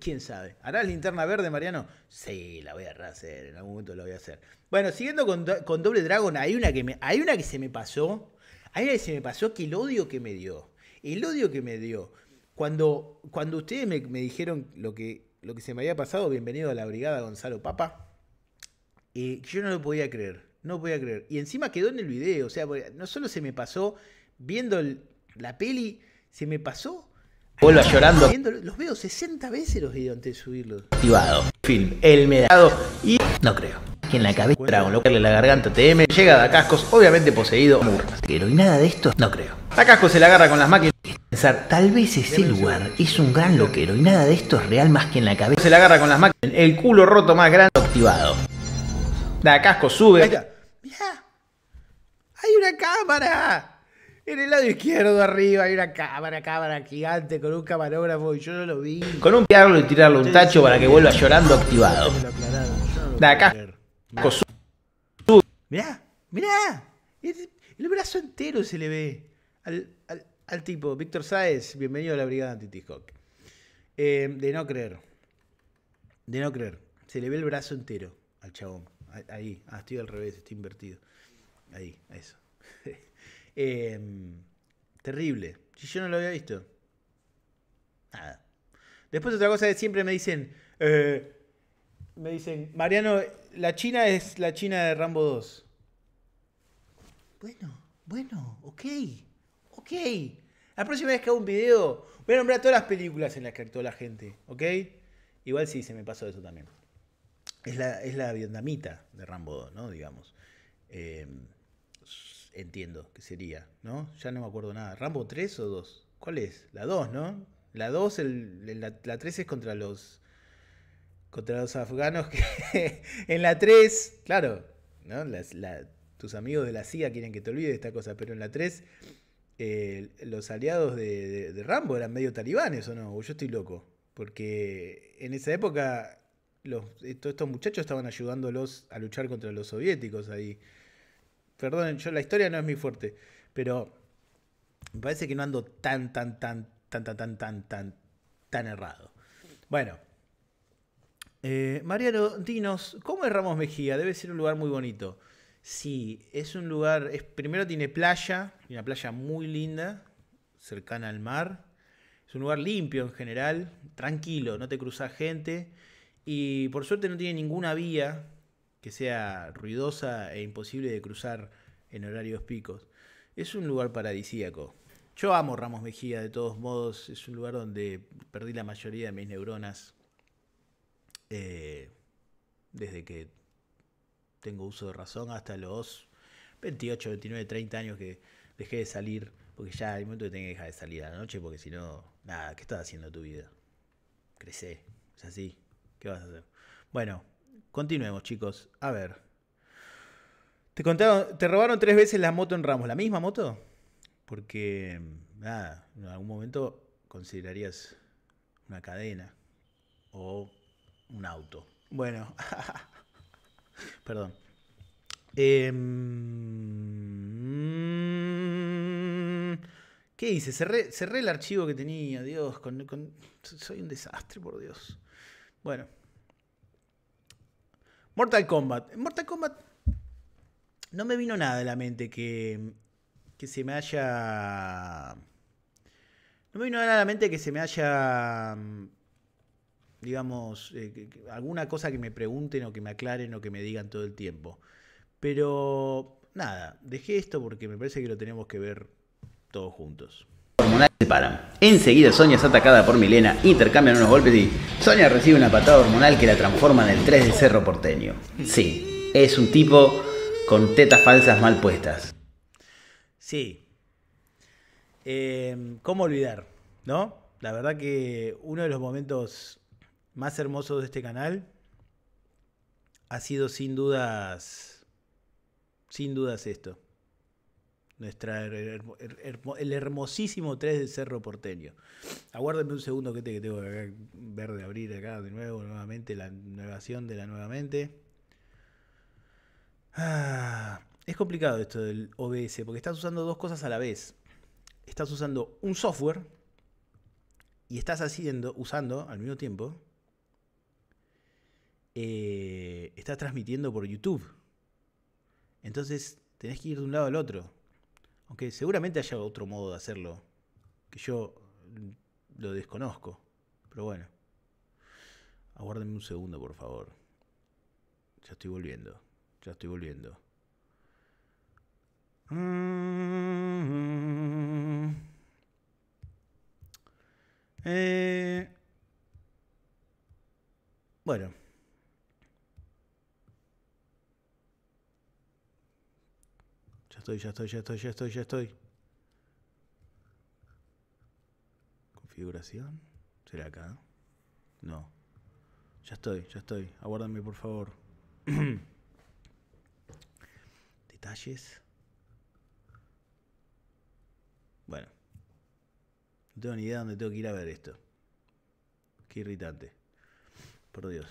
¿Quién sabe? ¿Harás linterna verde, Mariano? Sí, la voy a hacer, en algún momento la voy a hacer. Bueno, siguiendo con, Doble Dragon, hay una, que hay una que se me pasó. Hay una que se me pasó que el odio que me dio. El odio que me dio cuando, cuando ustedes me, dijeron lo que, lo que se me había pasado, bienvenido a la brigada Gonzalo Papa, eh, yo no lo podía creer, no podía creer. Y encima quedó en el video, o sea, no solo se me pasó viendo la peli, se me pasó... Vuelva llorando. los veo 60 veces los videos antes de subirlos. Activado. Film. El medado. Y no creo que en la cabeza Dragon, lo que la garganta TM, llega a Cascos, obviamente poseído Pero y nada de esto, no creo. Dacascos se la agarra con las máquinas. Pensar, tal vez ese lugar es un gran loquero y nada de esto es real más que en la cabeza. Se la agarra con las máquinas, el culo roto más grande activado. casco sube. Mirá, hay una cámara. En el lado izquierdo arriba hay una cámara, cámara gigante con un camarógrafo y yo no lo vi. Con un piarlo y tirarle un tacho para que vuelva llorando activado. Dacascos mira Mirá, mirá. El, brazo entero se le ve al, tipo. Víctor Sáez, bienvenido a la brigada anti eh, de no creer. De no creer. Se le ve el brazo entero al chabón. Ahí. Ah, estoy al revés, estoy invertido. Ahí, eso. Em, terrible. Si yo no lo había visto. Nada. Después otra cosa que siempre me dicen. Eh, me dicen, Mariano, la China es la China de Rambo 2. Bueno, bueno, ok, ok. La próxima vez que hago un video, voy a nombrar todas las películas en las que actuó la gente, ¿ok? Igual sí, se me pasó eso también. Es la, vietnamita de Rambo 2, ¿no? Digamos. Em, entiendo que sería, ¿no? Ya no me acuerdo nada. ¿Rambo 3 o 2? ¿Cuál es? La 2, ¿no? La 2, la 3 es contra los contra los afganos que en la 3, claro, tus amigos de la CIA quieren que te olvides de esta cosa, pero en la 3 eh, los aliados de, Rambo eran medio talibanes o no, o yo estoy loco, porque en esa época los, estos, muchachos estaban ayudándolos a luchar contra los soviéticos ahí. Perdón, yo la historia no es muy fuerte, pero me parece que no ando tan, tan, tan, tan, tan, tan, tan, tan errado. Bueno, eh, Mariano dinos, ¿cómo es Ramos Mejía? Debe ser un lugar muy bonito. Sí, es un lugar. Es, primero tiene playa, una playa muy linda, cercana al mar. Es un lugar limpio en general, tranquilo, no te cruza gente. Y por suerte no tiene ninguna vía que sea ruidosa e imposible de cruzar en horarios picos. Es un lugar paradisíaco. Yo amo Ramos Mejía, de todos modos, es un lugar donde perdí la mayoría de mis neuronas eh, desde que tengo uso de razón hasta los 28, 29, 30 años que dejé de salir, porque ya hay momento que tenés que dejar de salir a la noche, porque si no, nada, ¿qué estás haciendo tu vida? Crecé, es así, ¿qué vas a hacer? Bueno, continuemos chicos, a ver. Te contaron, te robaron tres veces la moto en Ramos, ¿la misma moto? Porque, nada, en algún momento considerarías una cadena o un auto. Bueno, perdón. Em, ¿Qué hice? Cerré, el archivo que tenía, Dios, soy un desastre, por Dios. Bueno. Mortal Kombat. En Mortal Kombat no me vino nada de la mente que, que se me haya... No me vino nada a la mente que se me haya digamos, eh, alguna cosa que me pregunten o que me aclaren o que me digan todo el tiempo. Pero nada, dejé esto porque me parece que lo tenemos que ver todos juntos. Hormonal se paran. Enseguida Sonia es atacada por Milena, intercambian unos golpes y Sonia recibe una patada hormonal que la transforma en el 3 de Cerro Porteño. Sí, es un tipo con tetas falsas mal puestas. Sí. Eh, ¿Cómo olvidar? ¿No? La verdad que uno de los momentos más hermoso de este canal ha sido sin dudas, sin dudas esto. Nuestra, el, hermosísimo 3 del Cerro Porteño. Aguárdenme un segundo que, tengo que ver de abrir acá de nuevo, nuevamente, la nuevación de la nuevamente. Ah, es complicado esto del OBS, porque estás usando dos cosas a la vez. Estás usando un software y estás haciendo, usando al mismo tiempo, eh, Estás transmitiendo por YouTube. Entonces tenés que ir de un lado al otro. Aunque seguramente haya otro modo de hacerlo, que yo lo desconozco. Pero bueno. Aguárdenme un segundo, por favor. Ya estoy volviendo. Ya estoy volviendo. Mm. Eh. bueno. estoy, ya estoy, ya estoy, ya estoy, ya estoy. Configuración. ¿Será acá? No. Ya estoy, ya estoy. Aguárdame, por favor. Detalles. Bueno. No tengo ni idea de dónde tengo que ir a ver esto. Qué irritante. Por Dios.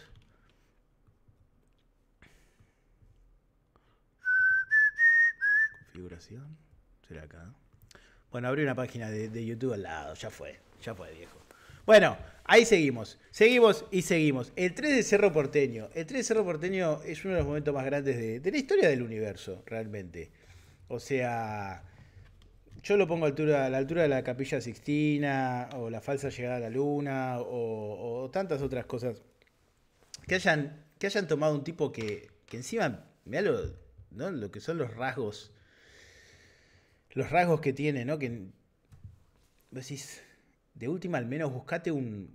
configuración. ¿Será acá? Bueno, abrí una página de, YouTube al lado. Ya fue. Ya fue, viejo. Bueno, ahí seguimos. Seguimos y seguimos. El 3 de Cerro Porteño. El 3 de Cerro Porteño es uno de los momentos más grandes de, la historia del universo, realmente. O sea, yo lo pongo a, la altura de la Capilla Sixtina, o la falsa llegada a la Luna, o, tantas otras cosas. Que hayan, que hayan tomado un tipo que, encima, mira lo, ¿no? lo que son los rasgos los rasgos que tiene, ¿no? Que decís, de última al menos buscate un,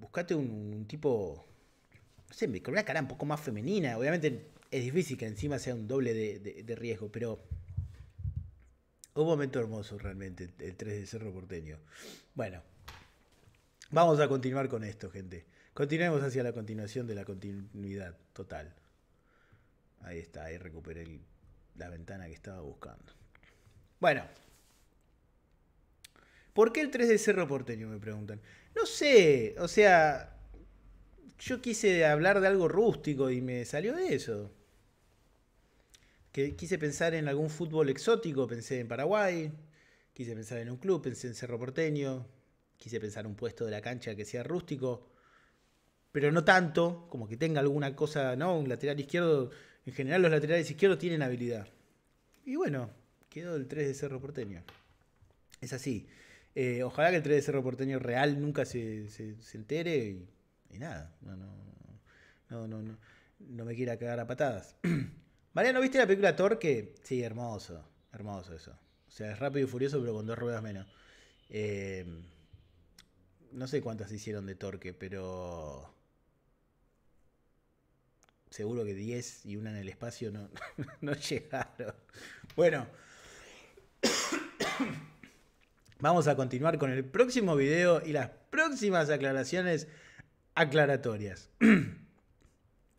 buscate un, tipo, no sé, con una cara un poco más femenina. Obviamente es difícil que encima sea un doble de, riesgo, pero un momento hermoso realmente el 3 de Cerro Porteño. Bueno, vamos a continuar con esto, gente. Continuemos hacia la continuación de la continuidad total. Ahí está, ahí recuperé la ventana que estaba buscando. Bueno. ¿Por qué el 3 de Cerro Porteño? Me preguntan. No sé, o sea, yo quise hablar de algo rústico y me salió de eso. Que quise pensar en algún fútbol exótico, pensé en Paraguay, quise pensar en un club, pensé en Cerro Porteño, quise pensar en un puesto de la cancha que sea rústico, pero no tanto, como que tenga alguna cosa, ¿no? Un lateral izquierdo, en general los laterales izquierdos tienen habilidad. Y bueno, quedó el 3 de Cerro Porteño. Es así. Eh, ojalá que el 3 de Cerro Porteño real nunca se, entere y, nada. No, no, no, no, no, me quiera cagar a patadas. ¿no ¿viste la película Torque? Sí, hermoso. Hermoso eso. O sea, es rápido y furioso, pero con dos ruedas menos. Eh, no sé cuántas hicieron de Torque, pero. Seguro que 10 y una en el espacio no, no llegaron. Bueno. Vamos a continuar con el próximo video y las próximas aclaraciones aclaratorias.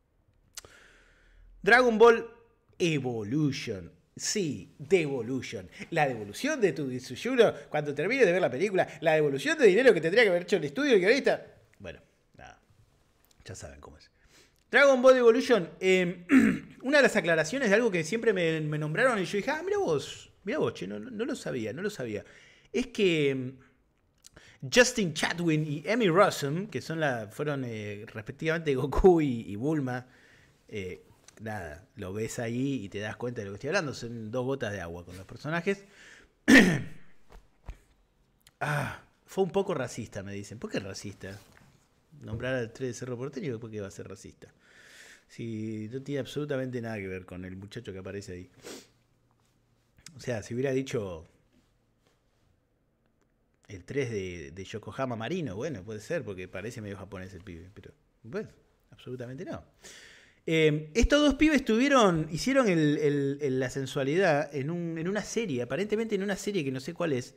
Dragon Ball Evolution. Sí, devolution. La devolución de tu disuyuro cuando termines de ver la película. La devolución de dinero que tendría que haber hecho el estudio y ahorita... Bueno, nada. Ya saben cómo es. Dragon Ball Evolution. Em, una de las aclaraciones de algo que siempre me, me nombraron y yo dije, ah, mira vos, Mira vos, no, lo sabía, no lo sabía. Es que mm, Justin Chatwin y Emmy Rossum, que son la, fueron eh, respectivamente Goku y, Bulma, eh, nada, lo ves ahí y te das cuenta de lo que estoy hablando. Son dos botas de agua con los personajes. ah, fue un poco racista, me dicen. ¿Por qué racista? Nombrar al 3 de Cerro Porteño, ¿por qué va a ser racista? Si no tiene absolutamente nada que ver con el muchacho que aparece ahí. O sea, si hubiera dicho el 3 de, Yokohama Marino, bueno, puede ser, porque parece medio japonés el pibe, pero bueno, absolutamente no. Em, estos dos pibes tuvieron, hicieron la sensualidad en, en una serie, aparentemente en una serie que no sé cuál es.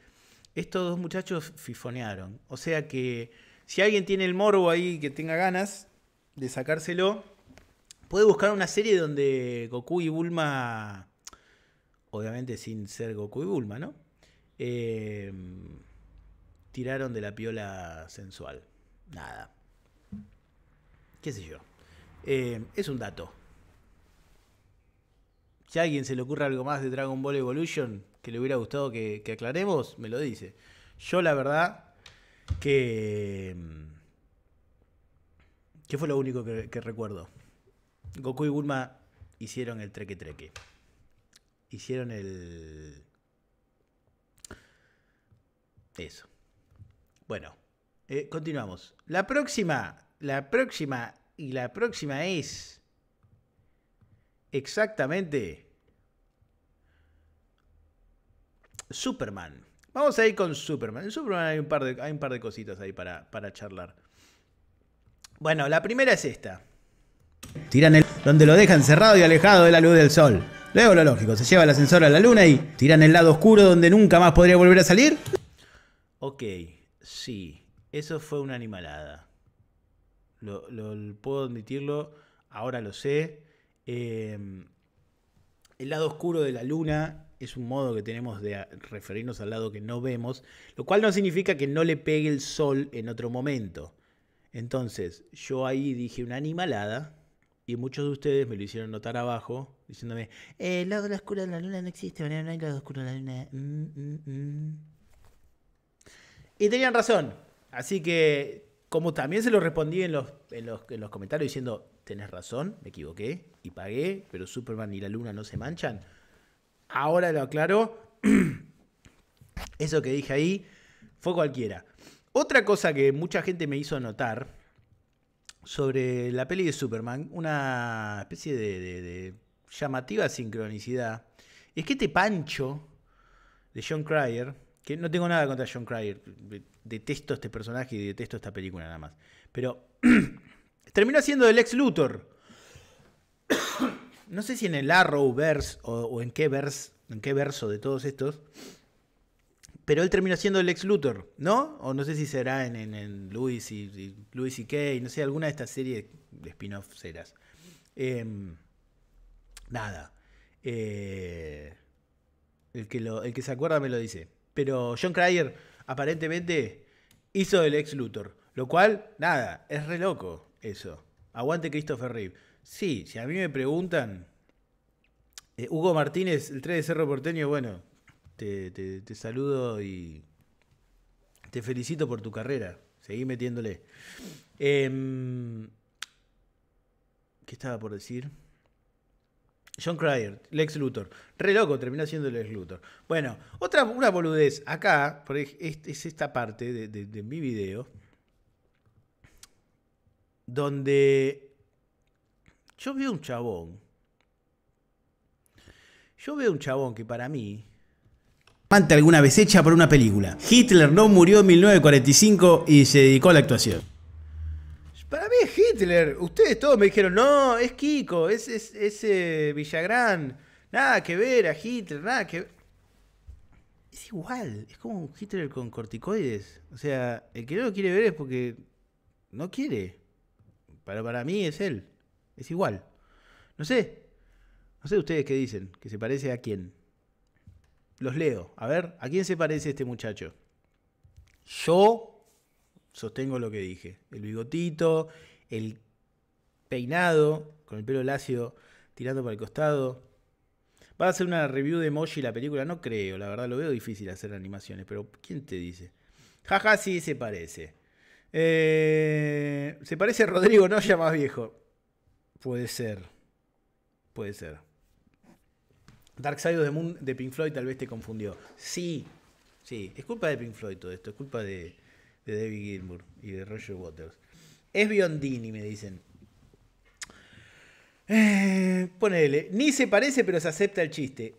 Estos dos muchachos fifonearon. O sea que si alguien tiene el morbo ahí que tenga ganas de sacárselo, puede buscar una serie donde Goku y Bulma obviamente sin ser Goku y Bulma, ¿no? Em, tiraron de la piola sensual. Nada. ¿Qué sé yo? Em, es un dato. Si a alguien se le ocurre algo más de Dragon Ball Evolution que le hubiera gustado que, aclaremos, me lo dice. Yo la verdad que... Em, ¿Qué fue lo único que, que recuerdo? Goku y Bulma hicieron el treque treque hicieron el... Eso. Bueno, eh, continuamos. La próxima, la próxima y la próxima es exactamente Superman. Vamos a ir con Superman. En Superman hay un par de, hay un par de cositas ahí para, para charlar. Bueno, la primera es esta. Tiran el... donde lo dejan cerrado y alejado de la luz del sol. Luego lo lógico, se lleva el ascensor a la luna y tiran el lado oscuro donde nunca más podría volver a salir. Ok, sí, eso fue una animalada. Lo, puedo admitirlo, ahora lo sé. Em, el lado oscuro de la luna es un modo que tenemos de referirnos al lado que no vemos, lo cual no significa que no le pegue el sol en otro momento. Entonces, yo ahí dije una animalada, y muchos de ustedes me lo hicieron notar abajo, diciéndome, eh, el lado oscuro de la luna no existe, no hay lado oscuro de la luna. Mm, mm, mm. Y tenían razón. Así que, como también se lo respondí en los, los, en los comentarios diciendo, tenés razón, me equivoqué y pagué, pero Superman y la luna no se manchan. Ahora lo aclaro. Eso que dije ahí fue cualquiera. Otra cosa que mucha gente me hizo notar sobre la peli de Superman, una especie de, llamativa sincronicidad. Es que este Pancho de John Cryer, que no tengo nada contra John Cryer, detesto este personaje y detesto esta película nada más, pero terminó siendo el ex Luthor. no sé si en el Arrowverse o, o en qué verse, en qué verso de todos estos, pero él terminó siendo el ex Luthor, ¿no? O no sé si será en, en, Luis y, Luis y Kay, no sé, alguna de estas series de spin-off serás. Em, nada. Eh, el, que el que se acuerda me lo dice. Pero John Cryer aparentemente hizo el ex Luthor. Lo cual, nada, es re loco eso. Aguante Christopher Reeve. Sí, si a mí me preguntan, eh, Hugo Martínez, el 3 de Cerro Porteño, bueno, te, saludo y te felicito por tu carrera. Seguí metiéndole. Em, ¿Qué estaba por decir? John Cryer, Lex Luthor. Re loco, terminó siendo Lex Luthor. Bueno, otra una boludez. Acá, es, esta parte de mi video. Donde yo veo un chabón. Yo veo un chabón que para mí alguna vez hecha por una película. Hitler no murió en 1945 y se dedicó a la actuación. Para mí es Hitler. Ustedes todos me dijeron, no, es Kiko, es, ese eh, Villagrán. Nada que ver a Hitler, nada que ver. Es igual, es como un Hitler con corticoides. O sea, el que no lo quiere ver es porque no quiere. Pero para mí es él. Es igual. No sé. No sé ustedes qué dicen. Que se parece a quién. Los leo. A ver, ¿a quién se parece este muchacho? Yo sostengo lo que dije. El bigotito, el peinado, con el pelo lacio tirando para el costado. ¿Va a hacer una review de Moshi la película? No creo, la verdad lo veo difícil hacer animaciones, pero ¿quién te dice? Jaja, ja, sí se parece. Eh, se parece a Rodrigo ya más viejo. Puede ser. Puede ser. Dark Side of the Moon de Pink Floyd tal vez te confundió. Sí, sí, es culpa de Pink Floyd todo esto, es culpa de, de David Gilmour y de Roger Waters. Es Biondini, me dicen. Eh, ponele, ni se parece, pero se acepta el chiste.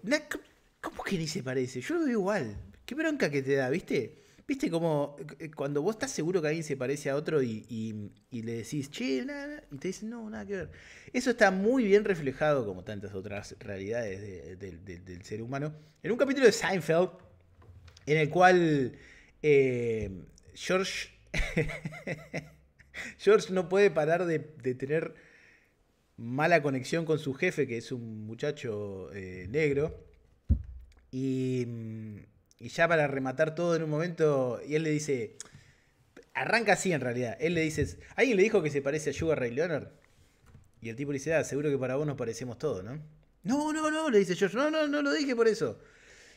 ¿Cómo que ni se parece? Yo lo veo igual. Qué bronca que te da, ¿viste? ¿Viste como eh, cuando vos estás seguro que alguien se parece a otro y, le decís, che, nada, y te dicen, no, nada que ver? Eso está muy bien reflejado, como tantas otras realidades del ser humano, en un capítulo de Seinfeld, en el cual eh, George, George no puede parar de, tener mala conexión con su jefe, que es un muchacho eh, negro, y mm, y ya para rematar todo en un momento, y él le dice, arranca así en realidad, él le dice, alguien le dijo que se parece a Sugar Ray Leonard. Y el tipo le dice, ah, seguro que para vos nos parecemos todos, ¿no? No, no, no, le dice George, no, no, no lo dije por eso.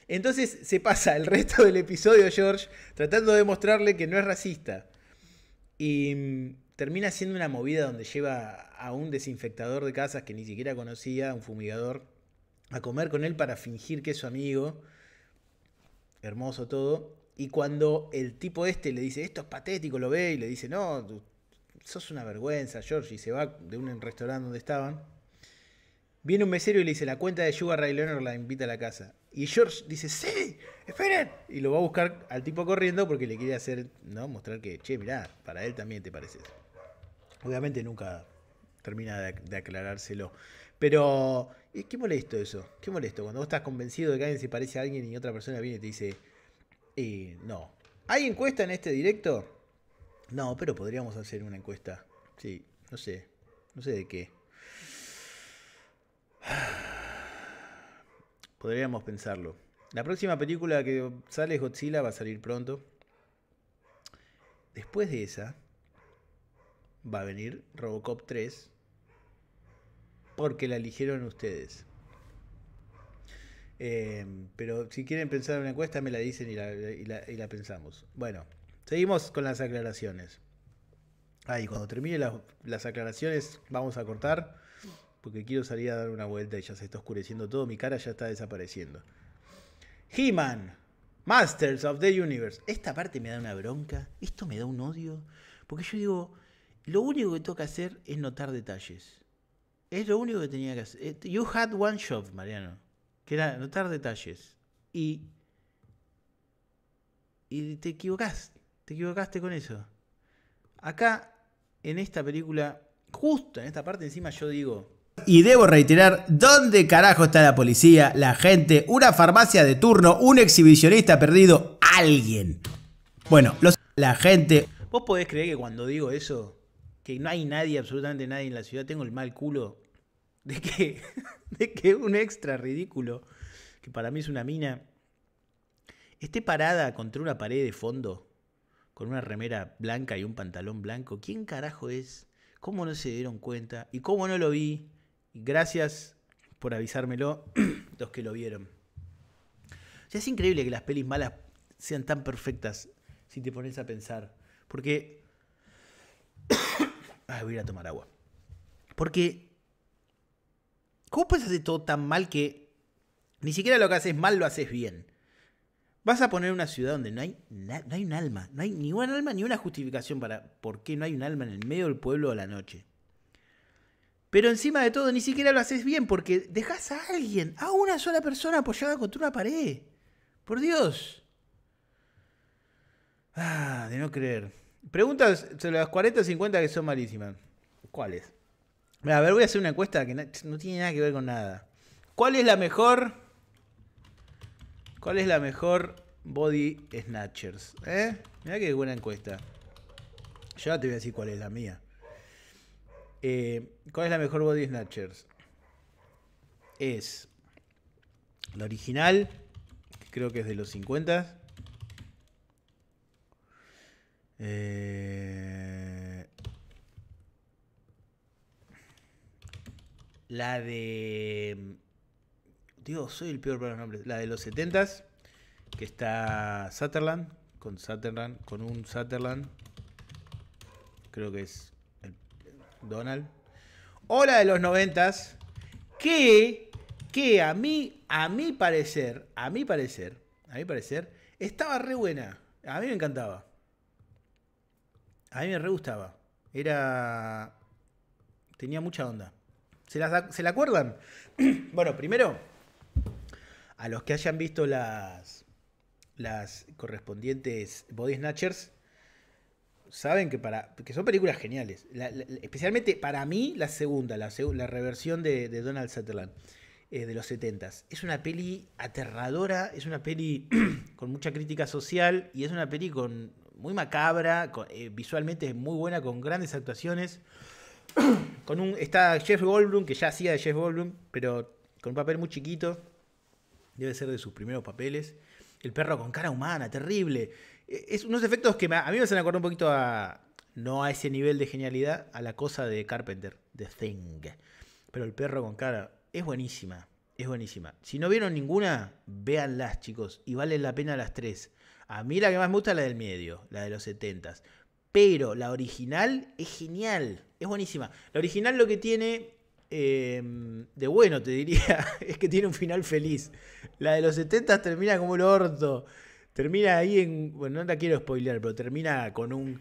Entonces se pasa el resto del episodio George tratando de mostrarle que no es racista. Y mm, termina haciendo una movida donde lleva a un desinfectador de casas que ni siquiera conocía, un fumigador, a comer con él para fingir que es su amigo hermoso todo. Y cuando el tipo este le dice, esto es patético, lo ve y le dice, no, sos una vergüenza, George, y se va de un restaurante donde estaban. Viene un mesero y le dice, la cuenta de Sugar Ray Leonard la invita a la casa. Y George dice, sí, esperen. Y lo va a buscar al tipo corriendo porque le quiere hacer, ¿no? Mostrar que, che, mirá, para él también te pareces. Obviamente nunca termina de, aclarárselo. Pero qué molesto eso, qué molesto. Cuando vos estás convencido de que alguien se parece a alguien y otra persona viene y te dice, eh, no. ¿Hay encuesta en este directo? No, pero podríamos hacer una encuesta. Sí, no sé. No sé de qué. Podríamos pensarlo. La próxima película que sale es Godzilla, va a salir pronto. Después de esa, va a venir Robocop 3 porque la eligieron ustedes. Em, pero si quieren pensar en una encuesta, me la dicen y la, pensamos. Bueno, seguimos con las aclaraciones. Ay, cuando termine las aclaraciones, vamos a cortar. Porque quiero salir a dar una vuelta y ya se está oscureciendo todo. Mi cara ya está desapareciendo. He-Man, Masters of the Universe. Esta parte me da una bronca. Esto me da un odio. Porque yo digo, lo único que toca hacer es notar detalles. Es lo único que tenía que hacer. Eh, you had one job, Mariano, que era notar detalles. Y, y te equivocaste, te equivocaste con eso. Acá, en esta película, justo en esta parte encima yo digo... Y debo reiterar, ¿dónde carajo está la policía, la gente, una farmacia de turno, un exhibicionista perdido, alguien? Bueno, los, la gente... ¿Vos podés creer que cuando digo eso que no hay nadie, absolutamente nadie en la ciudad, tengo el mal culo de que, de que un extra ridículo, que para mí es una mina, esté parada contra una pared de fondo, con una remera blanca y un pantalón blanco. ¿Quién carajo es? ¿Cómo no se dieron cuenta? ¿Y cómo no lo vi? Gracias por avisármelo los que lo vieron. O es increíble que las pelis malas sean tan perfectas si te pones a pensar. Porque Ah, voy a ir a tomar agua. Porque, ¿cómo puedes hacer todo tan mal que ni siquiera lo que haces mal lo haces bien? Vas a poner una ciudad donde no hay, no hay un alma, no hay ni un alma ni una justificación para por qué no hay un alma en el medio del pueblo a la noche. Pero encima de todo, ni siquiera lo haces bien porque dejas a alguien, a una sola persona apoyada contra una pared. Por Dios. Ah, de no creer. Preguntas sobre las 40 o 50 que son malísimas. ¿Cuáles? A ver, voy a hacer una encuesta que no tiene nada que ver con nada. ¿Cuál es la mejor? ¿Cuál es la mejor Body Snatchers? ¿Eh? Mirá que buena encuesta. Yo te voy a decir cuál es la mía. Eh, ¿Cuál es la mejor Body Snatchers? Es la original, creo que es de los 50. Eh, la de. Dios, soy el peor para los nombres. La de los 70 que está Sutherland, con Sutherland, con un Sutherland. Creo que es Donald. O la de los 90s, que, que a mí, a mi parecer, a mi parecer, a mi parecer, estaba re buena. A mí me encantaba. A mí me re gustaba. Era. Tenía mucha onda. ¿Se, la acuerdan? bueno, primero, a los que hayan visto las, las correspondientes Body Snatchers, saben que, para, que son películas geniales. especialmente para mí, la segunda, la, reversión de, Donald Sutherland eh, de los 70 Es una peli aterradora, es una peli con mucha crítica social y es una peli con muy macabra, eh, visualmente muy buena, con grandes actuaciones. con un, está Jeff Goldblum, que ya hacía de Jeff Goldblum, pero con un papel muy chiquito. Debe ser de sus primeros papeles. El perro con cara humana, terrible. E, es unos efectos que a mí me hacen acordar un poquito a. No a ese nivel de genialidad, a la cosa de Carpenter, de Thing. Pero el perro con cara es buenísima. Es buenísima. Si no vieron ninguna, véanlas, chicos. Y valen la pena las tres. A mí la que más me gusta es la del medio, la de los setentas Pero la original es genial. Es buenísima. La original lo que tiene em, de bueno, te diría, es que tiene un final feliz. La de los setentas termina como el orto. Termina ahí en. Bueno, no la quiero spoilear, pero termina con un.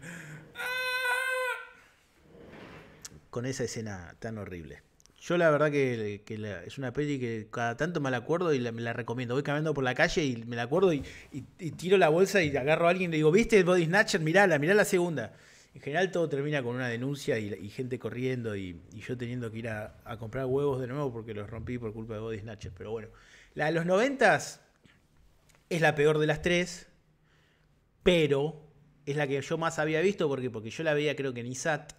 con esa escena tan horrible. Yo la verdad que, es una peli que cada tanto me la acuerdo y me la recomiendo. Voy caminando por la calle y me la acuerdo y, tiro la bolsa y agarro a alguien y le digo, ¿viste Body Snatcher? Mirala, mirá la segunda. En general todo termina con una denuncia y, gente corriendo y, yo teniendo que ir a, comprar huevos de nuevo porque los rompí por culpa de Body Snatcher. Pero bueno, la de los noventas es la peor de las tres, pero es la que yo más había visto porque, porque yo la veía creo que en ISAT,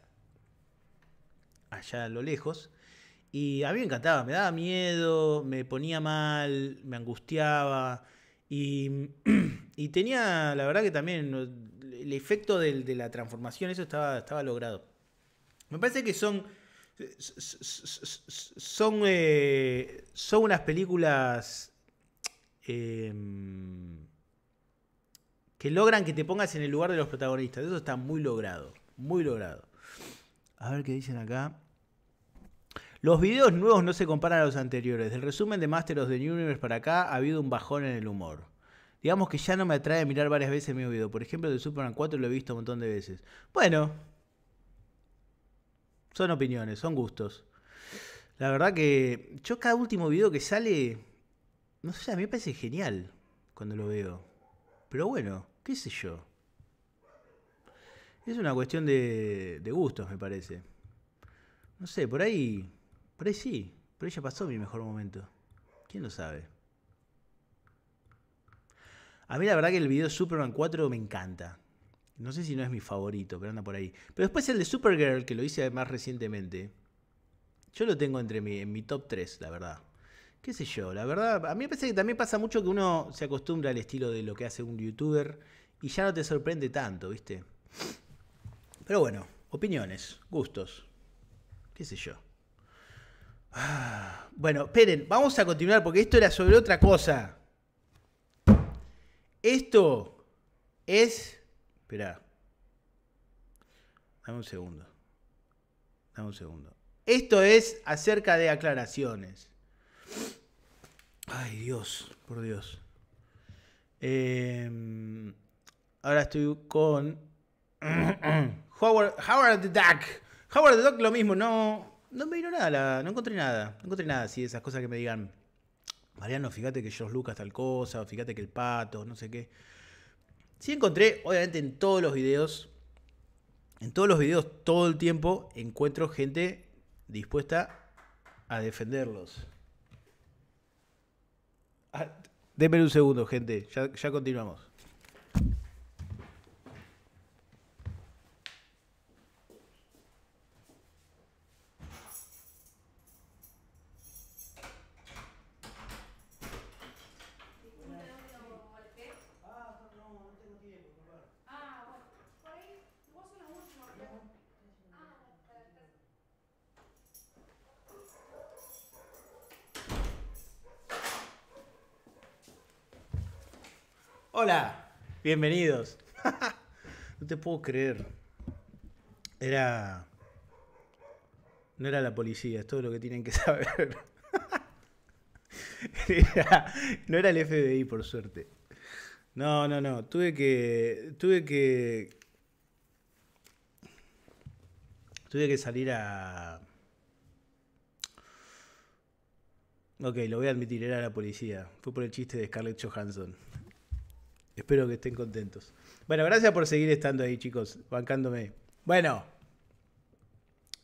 allá a lo lejos y a mí me encantaba, me daba miedo, me ponía mal, me angustiaba. Y, tenía, la verdad que también el efecto de, la transformación, eso estaba, estaba logrado. Me parece que son son, eh, son unas películas em, que logran que te pongas en el lugar de los protagonistas. Eso está muy logrado, muy logrado. A ver qué dicen acá. Los videos nuevos no se comparan a los anteriores. Del resumen de Master of the Universe para acá ha habido un bajón en el humor. Digamos que ya no me atrae mirar varias veces mi video. Por ejemplo, de Superman 4 lo he visto un montón de veces. Bueno. Son opiniones, son gustos. La verdad que yo cada último video que sale, no sé, a mí me parece genial cuando lo veo. Pero bueno, qué sé yo. Es una cuestión de, de gustos, me parece. No sé, por ahí por ahí sí, por ahí ya pasó mi mejor momento. ¿Quién lo sabe? A mí la verdad que el video de Superman 4 me encanta. No sé si no es mi favorito, pero anda por ahí. Pero después el de Supergirl, que lo hice más recientemente. Yo lo tengo entre mi, en mi top 3, la verdad. Qué sé yo, la verdad. A mí me parece que también pasa mucho que uno se acostumbra al estilo de lo que hace un youtuber y ya no te sorprende tanto, ¿viste? Pero bueno, opiniones, gustos. Qué sé yo. Bueno, esperen, vamos a continuar porque esto era sobre otra cosa. Esto es. Espera. Dame un segundo. Dame un segundo. Esto es acerca de aclaraciones. Ay, Dios, por Dios. Em, ahora estoy con. Howard, Howard the Duck. Howard the Duck, lo mismo, no no me vino nada, no encontré nada. No encontré nada así de esas cosas que me digan, Mariano, fíjate que George Lucas tal cosa, fíjate que el pato, no sé qué. Sí encontré, obviamente en todos los videos, en todos los videos todo el tiempo encuentro gente dispuesta a defenderlos. Ah, denme un segundo, gente, ya continuamos. Bienvenidos. no te puedo creer. Era. No era la policía, es todo lo que tienen que saber. no era el FBI, por suerte. No, no, no. Tuve que. Tuve que. Tuve que salir a. Ok, lo voy a admitir, era la policía. Fue por el chiste de Scarlett Johansson. Espero que estén contentos. Bueno, gracias por seguir estando ahí, chicos, bancándome. Bueno,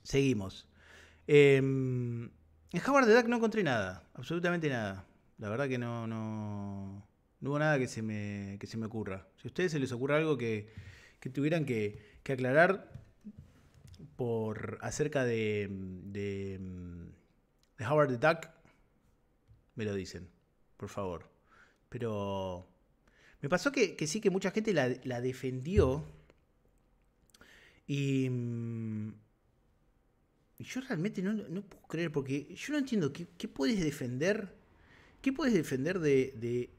seguimos. Em, en Howard the Duck no encontré nada, absolutamente nada. La verdad que no, no, hubo nada que se, me, se me ocurra. Si a ustedes se les ocurre algo que, tuvieran que, que, aclarar por acerca de, de, de Howard the Duck, me lo dicen, por favor. Pero me pasó que, sí que mucha gente la, defendió. Mm, y, yo realmente no, puedo creer, porque yo no entiendo qué, puedes defender. ¿Qué puedes defender de, de,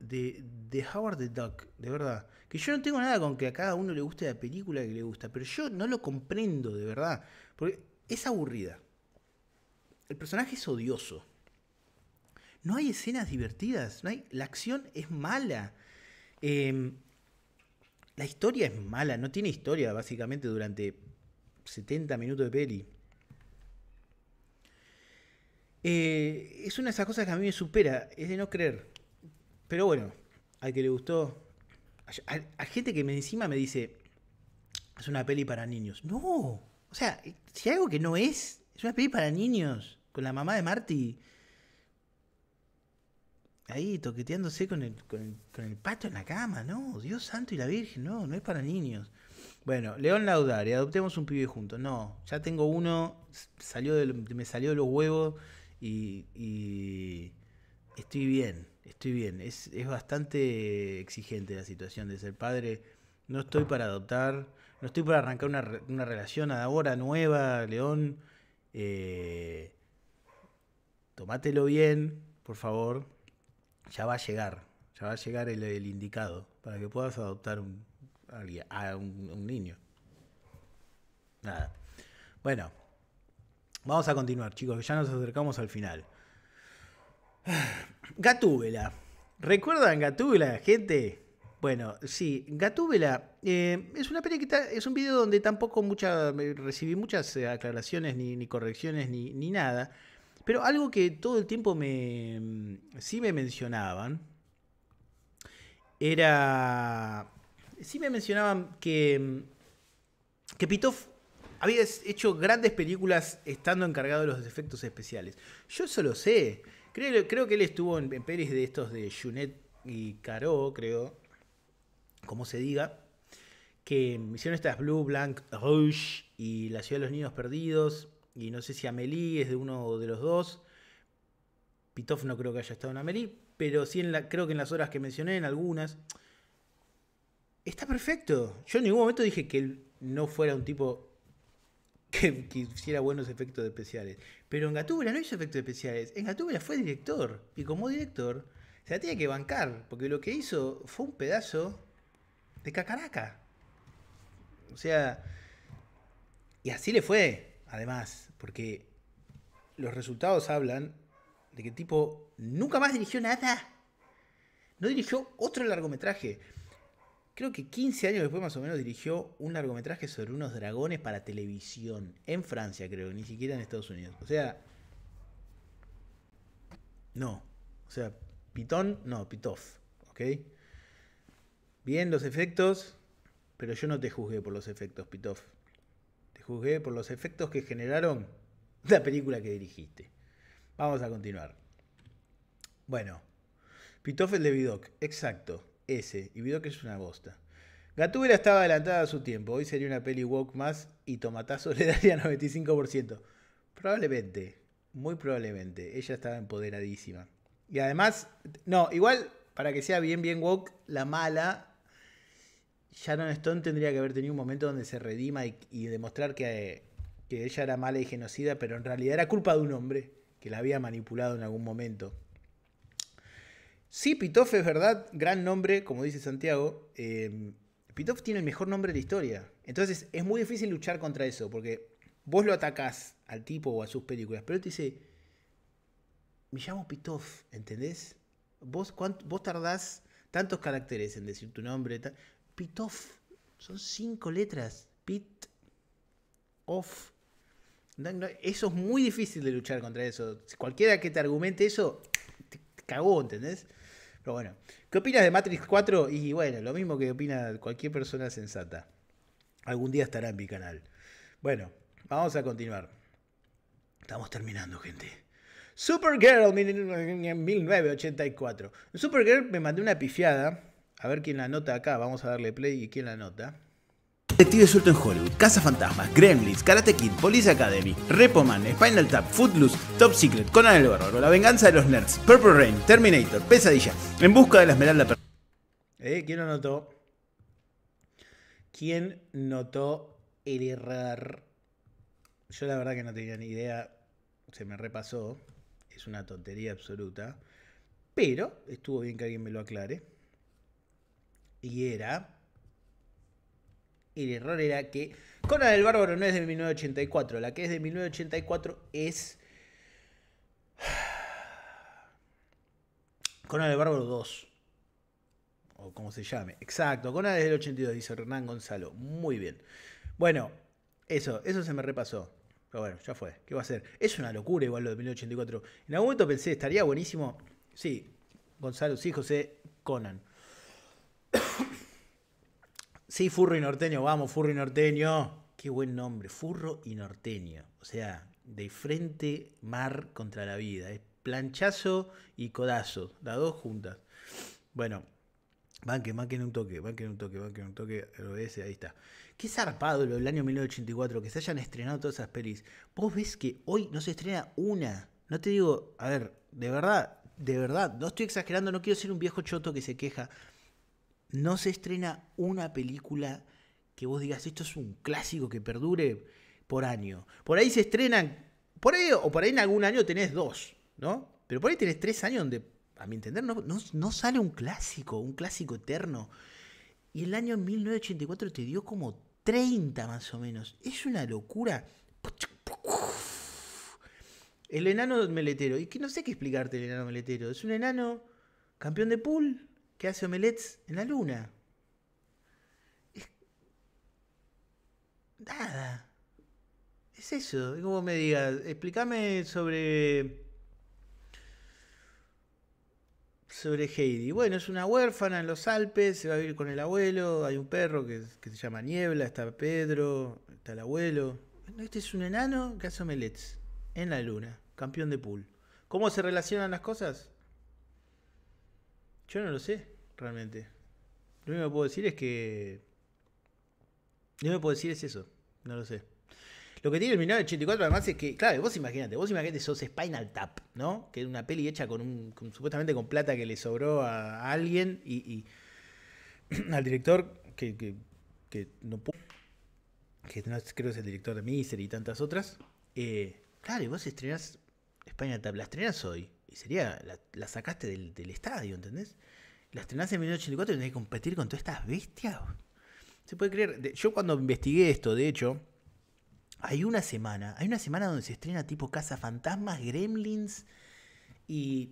de, de, Howard the Duck? De verdad. Que yo no tengo nada con que a cada uno le guste la película que le gusta, pero yo no lo comprendo, de verdad. Porque es aburrida. El personaje es odioso. No hay escenas divertidas, no hay, la acción es mala. Em, la historia es mala, no tiene historia básicamente durante 70 minutos de peli. Eh, es una de esas cosas que a mí me supera, es de no creer. Pero bueno, al que le gustó, Hay gente que me encima me dice, es una peli para niños. No, o sea, eh, si algo que no es, es una peli para niños, con la mamá de Marty ahí toqueteándose con el, pato en la cama, no, Dios santo y la Virgen, no, no es para niños. Bueno, León Laudari, adoptemos un pibe juntos. No, ya tengo uno, salió me salió de los huevos y, estoy bien, estoy bien. Es, bastante exigente la situación de ser padre. No estoy para adoptar, no estoy para arrancar una, una relación ahora nueva, León. Eh, tomátelo bien, por favor ya va a llegar, ya va a llegar el, indicado para que puedas adoptar a un, niño. Nada. Bueno, vamos a continuar, chicos, ya nos acercamos al final. Gatúbela. ¿Recuerdan Gatúbela, gente? Bueno, sí, Gatúbela eh, es una peli es un video donde tampoco mucha, recibí muchas aclaraciones, ni, ni correcciones, ni, ni nada. Pero algo que todo el tiempo me mm, sí me mencionaban era sí me mencionaban que mm, que Pitoff había hecho grandes películas estando encargado de los efectos especiales. Yo eso lo sé. Creo, creo que él estuvo en, Pérez de estos de Junet y Caro, creo, como se diga, que hicieron estas Blue, Blanc, Rouge y La Ciudad de los Niños Perdidos y no sé si Amelie es de uno de los dos. Pitof no creo que haya estado en Amelie, pero sí en la, creo que en las horas que mencioné, en algunas. Está perfecto. Yo en ningún momento dije que él no fuera un tipo que, que hiciera buenos efectos especiales. Pero en Gatúbela no hizo efectos especiales. En Gatúbela fue director. Y como director, se la tiene que bancar. Porque lo que hizo fue un pedazo de cacaraca. O sea. Y así le fue además, porque los resultados hablan de que tipo nunca más dirigió nada. No dirigió otro largometraje. Creo que 15 años después más o menos dirigió un largometraje sobre unos dragones para televisión. En Francia creo, ni siquiera en Estados Unidos. O sea... No. O sea, Pitón, no, Pitoff. ¿Ok? Bien los efectos, pero yo no te juzgué por los efectos, Pitoff juzgué por los efectos que generaron la película que dirigiste. Vamos a continuar. Bueno, Pitofel de Vidoc, exacto, ese. Y Vidoc es una bosta. Gatúbela estaba adelantada a su tiempo. Hoy sería una peli woke más y Tomatazo le daría 95%. Probablemente, muy probablemente. Ella estaba empoderadísima. Y además, no, igual, para que sea bien, bien woke, la mala Sharon Stone tendría que haber tenido un momento donde se redima y, demostrar que, ella era mala y genocida, pero en realidad era culpa de un hombre que la había manipulado en algún momento. Sí, Pitoff es verdad, gran nombre, como dice Santiago. Em, Pitoff tiene el mejor nombre de la historia. Entonces es muy difícil luchar contra eso, porque vos lo atacás al tipo o a sus películas, pero él te dice, me llamo Pitoff, ¿entendés? Vos, vos tardás tantos caracteres en decir tu nombre. Pit off. Son cinco letras. Pit off. eso es muy difícil de luchar contra eso. Cualquiera que te argumente eso, te, te cagó, ¿entendés? Pero bueno, ¿qué opinas de Matrix 4? Y bueno, lo mismo que opina cualquier persona sensata. Algún día estará en mi canal. Bueno, vamos a continuar. Estamos terminando, gente. Supergirl 1984. Supergirl me mandó una pifiada a ver quién la nota acá. Vamos a darle play y quién la nota. Detective suelto en Hollywood, Casa Fantasmas, Gremlins, Karate Kid, Police Academy, Repo Man, Spinal Tap, Footloose, Top Secret, Conan el Bárbaro, La Venganza de los Nerds, Purple Rain, Terminator, Pesadilla, En Busca de la Esmeralda Perdida. Eh, ¿Quién lo notó? ¿Quién notó el error? Yo la verdad que no tenía ni idea, se me repasó, es una tontería absoluta, pero estuvo bien que alguien me lo aclare y era... el error era que Conan del Bárbaro no es de 1984. La que es de 1984 es... Conan el Bárbaro 2. O como se llame. Exacto. Conan es del 82, dice Hernán Gonzalo. Muy bien. Bueno, eso, eso se me repasó. Pero bueno, ya fue. ¿Qué va a hacer? Es una locura igual lo de 1984. En algún momento pensé, estaría buenísimo. Sí, Gonzalo, sí, José, Conan. Sí, Furro y Norteño, vamos, Furro y Norteño. Qué buen nombre, Furro y Norteño. O sea, de frente, mar contra la vida. Es planchazo y codazo, las dos juntas. Bueno, que en un toque, en un toque, en un toque. Ese, ahí está. Qué zarpado lo del año 1984, que se hayan estrenado todas esas pelis. Vos ves que hoy no se estrena una. No te digo, a ver, de verdad, de verdad, no estoy exagerando, no quiero ser un viejo choto que se queja, no se estrena una película que vos digas, esto es un clásico que perdure por año. Por ahí se estrenan, por ahí, o por ahí en algún año tenés dos, ¿no? Pero por ahí tenés tres años donde, a mi entender, no, sale un clásico, un clásico eterno. Y el año 1984 te dio como 30 más o menos. Es una locura. El enano meletero. Y que no sé qué explicarte el enano meletero. Es un enano campeón de pool que hace omelets en la luna. Es... Nada. Es eso. Es como me digas, explícame sobre... Sobre Heidi. Bueno, es una huérfana en los Alpes, se va a vivir con el abuelo, hay un perro que, se llama Niebla, está Pedro, está el abuelo. Este es un enano que hace omelets en la luna, campeón de pool. ¿Cómo se relacionan las cosas? Yo no lo sé realmente. Lo único que puedo decir es que. Lo único que puedo decir es eso. No lo sé. Lo que tiene el 1984 además es que, claro, vos imagínate vos imagínate sos Spinal Tap, ¿no? Que es una peli hecha con un, supuestamente con plata que le sobró a, alguien y, al director que, no pudo, que no, creo que es el director de Misery y tantas otras. Eh, claro, y vos estrenás Spinal Tap, la estrenás hoy y sería, la, sacaste del estadio, ¿entendés? La estrenás en 1984 y tenés que competir con todas estas bestias. Se puede creer. Yo cuando investigué esto, de hecho, hay una semana. Hay una semana donde se estrena tipo Casa Fantasmas, Gremlins y.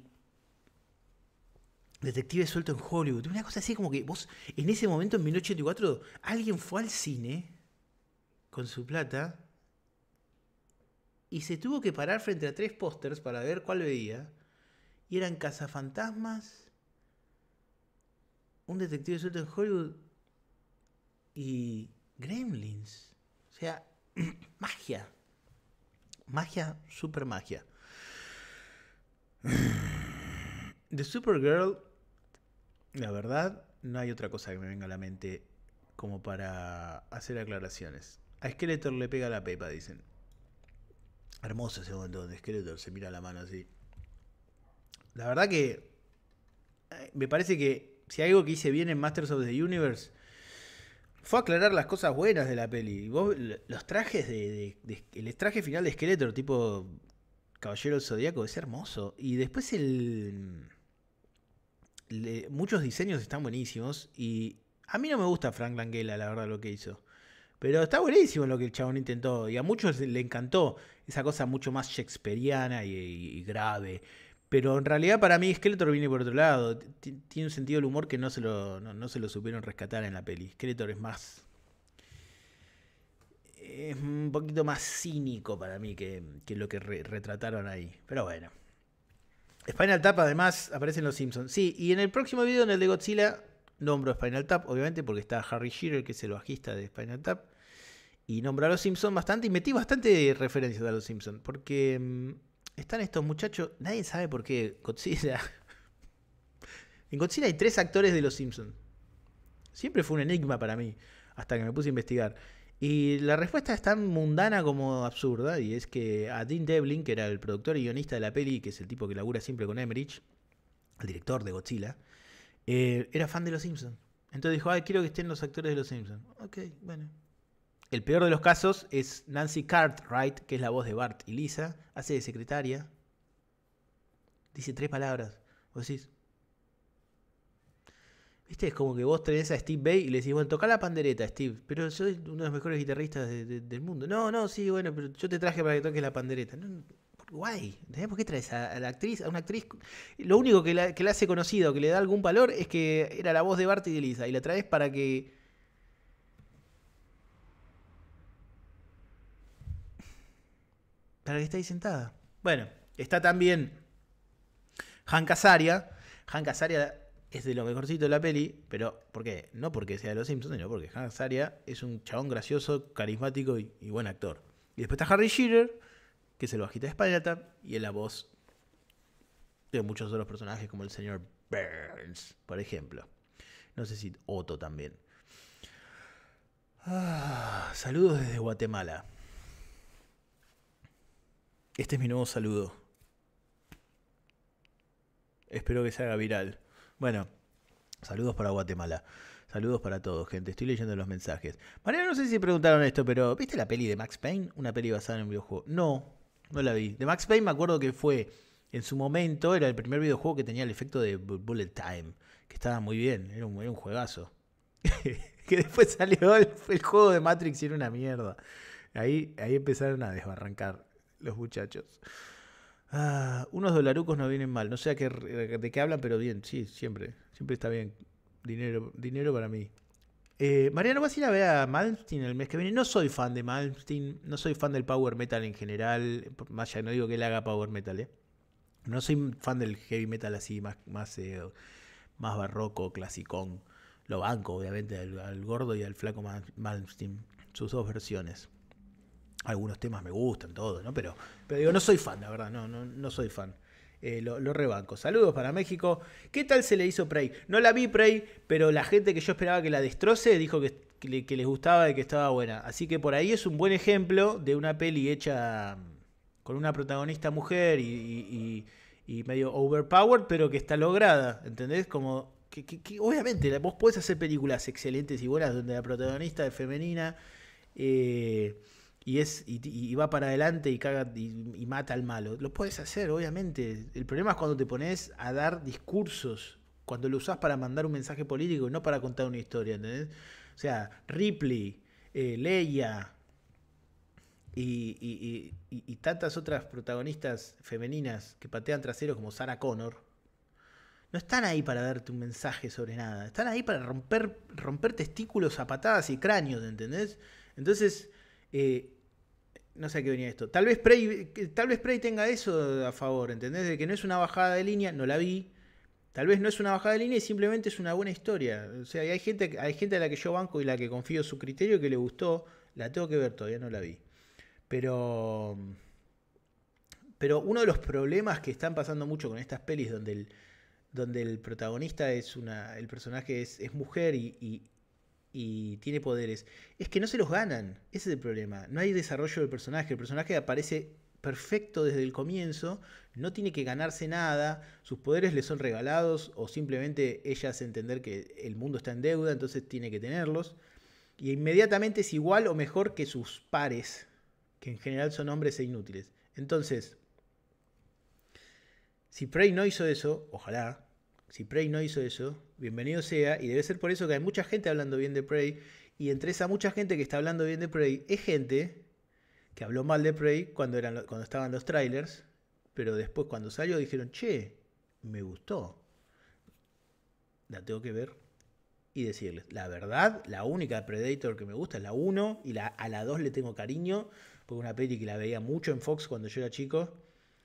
Detectives suelto en Hollywood. Una cosa así como que vos, en ese momento, en 1984, alguien fue al cine con su plata y se tuvo que parar frente a tres pósters para ver cuál veía. Y eran Cazafantasmas, un detective suelto en Hollywood y Gremlins. O sea, magia. Magia, super magia. De Supergirl, la verdad, no hay otra cosa que me venga a la mente como para hacer aclaraciones. A Skeletor le pega la pepa, dicen. Hermoso ese momento donde Skeletor se mira la mano así. La verdad que eh, me parece que si algo que hice bien en Masters of the Universe fue aclarar las cosas buenas de la peli. los trajes de, El traje final de esqueleto, tipo Caballero del Zodíaco, es hermoso. Y después el. muchos diseños están buenísimos. Y a mí no me gusta Frank Langella, la verdad, lo que hizo. Pero está buenísimo lo que el chabón intentó. Y a muchos le encantó esa cosa mucho más shakespeariana y grave. Pero en realidad para mí Skeletor viene por otro lado. Tiene un sentido del humor que no se, lo, no, se lo supieron rescatar en la peli. Skeletor es más... Es un poquito más cínico para mí que, lo que retrataron ahí. Pero bueno. Spinal Tap además aparece en Los Simpsons. Sí, y en el próximo video, en el de Godzilla, nombro a Spinal Tap, obviamente, porque está Harry Shearer, que es el bajista de Spinal Tap. Y nombro a Los Simpsons bastante y metí bastante referencias a Los Simpsons. Porque mm, están estos muchachos. Nadie sabe por qué Godzilla. en Godzilla hay tres actores de Los Simpsons. Siempre fue un enigma para mí, hasta que me puse a investigar. Y la respuesta es tan mundana como absurda, y es que a Dean Devlin, que era el productor y guionista de la peli, que es el tipo que labura siempre con Emmerich, el director de Godzilla, eh, era fan de Los Simpsons. Entonces dijo, ay, quiero que estén los actores de Los Simpsons. Ok, bueno, el peor de los casos es Nancy Cartwright, que es la voz de Bart y Lisa, hace de secretaria. Dice tres palabras. Vos decís. ¿Viste? Es como que vos traes a Steve Bay y le decís, bueno, toca la pandereta, Steve, pero soy uno de los mejores guitarristas del mundo. No, no, sí, bueno, pero yo te traje para que toques la pandereta. No, guay. ¿Por qué traes a, la actriz? A una actriz. Lo único que la, que la hace conocida que le da algún valor es que era la voz de Bart y de Lisa. Y la traes para que que está ahí sentada. Bueno, está también Hank Azaria. Hank Azaria es de lo mejorcito de la peli, pero ¿por qué? No porque sea de los Simpsons, sino porque Hank Azaria es un chabón gracioso, carismático y, buen actor. Y después está Harry Shearer, que es el bajito de spider y es la voz de muchos otros personajes, como el señor Burns, por ejemplo. No sé si Otto también. Ah, saludos desde Guatemala. Este es mi nuevo saludo. Espero que se haga viral. Bueno, saludos para Guatemala. Saludos para todos, gente. Estoy leyendo los mensajes. Mariano, no sé si preguntaron esto, pero ¿viste la peli de Max Payne? Una peli basada en un videojuego. No, no la vi. De Max Payne me acuerdo que fue, en su momento, era el primer videojuego que tenía el efecto de Bullet Time, que estaba muy bien, era un, juegazo. que después salió el, juego de Matrix y era una mierda. Ahí, ahí empezaron a desbarrancar los muchachos. Ah, unos dolarucos no vienen mal. No sé a qué, de qué hablan, pero bien, sí, siempre. Siempre está bien. Dinero, dinero para mí. Eh, Mariano, ¿vas a ir a ver a Malmsteen el mes que viene? No soy fan de Malmsteen, no soy fan del power metal en general. Más allá, no digo que él haga power metal, ¿eh? No soy fan del heavy metal así, más, más, eh, más barroco, clasicón. Lo banco, obviamente, al, al gordo y al flaco Malmsteen. Sus dos versiones. Algunos temas me gustan, todo, ¿no? Pero, pero digo, no soy fan, la verdad, no, no, no soy fan. Eh, lo, rebanco. Saludos para México. ¿Qué tal se le hizo Prey? No la vi Prey, pero la gente que yo esperaba que la destroce dijo que, que, les gustaba y que estaba buena. Así que por ahí es un buen ejemplo de una peli hecha mm, con una protagonista mujer y, medio overpowered, pero que está lograda. ¿Entendés? Como que, obviamente vos podés hacer películas excelentes y buenas donde la protagonista es femenina. Eh, y, es, y, va para adelante y, caga, y, mata al malo. Lo puedes hacer, obviamente. El problema es cuando te pones a dar discursos, cuando lo usás para mandar un mensaje político y no para contar una historia, ¿entendés? O sea, Ripley, eh, Leia y, tantas otras protagonistas femeninas que patean traseros como Sarah Connor no están ahí para darte un mensaje sobre nada. Están ahí para romper, romper testículos a patadas y cráneos, ¿entendés? Entonces, eh, no sé a qué venía esto. Tal vez, Prey, tal vez Prey tenga eso a favor, ¿entendés? De que no es una bajada de línea, no la vi. Tal vez no es una bajada de línea y simplemente es una buena historia. O sea, hay gente, hay gente a la que yo banco y la que confío su criterio que le gustó. La tengo que ver, todavía no la vi. Pero. Pero uno de los problemas que están pasando mucho con estas pelis donde el, donde el protagonista es una. el personaje es, mujer y, y tiene poderes, es que no se los ganan. Ese es el problema. No hay desarrollo del personaje. El personaje aparece perfecto desde el comienzo, no tiene que ganarse nada, sus poderes le son regalados o simplemente ella hace entender que el mundo está en deuda, entonces tiene que tenerlos. Y inmediatamente es igual o mejor que sus pares, que en general son hombres e inútiles. Entonces, si Prey no hizo eso, ojalá, si Prey no hizo eso, bienvenido sea, y debe ser por eso que hay mucha gente hablando bien de Prey, y entre esa mucha gente que está hablando bien de Prey, es gente que habló mal de Prey cuando, estaban los trailers, pero después cuando salió dijeron, che, me gustó. La tengo que ver y decirles, la verdad, la única Predator que me gusta es la 1 y a la 2 le tengo cariño, porque una peli que la veía mucho en Fox cuando yo era chico,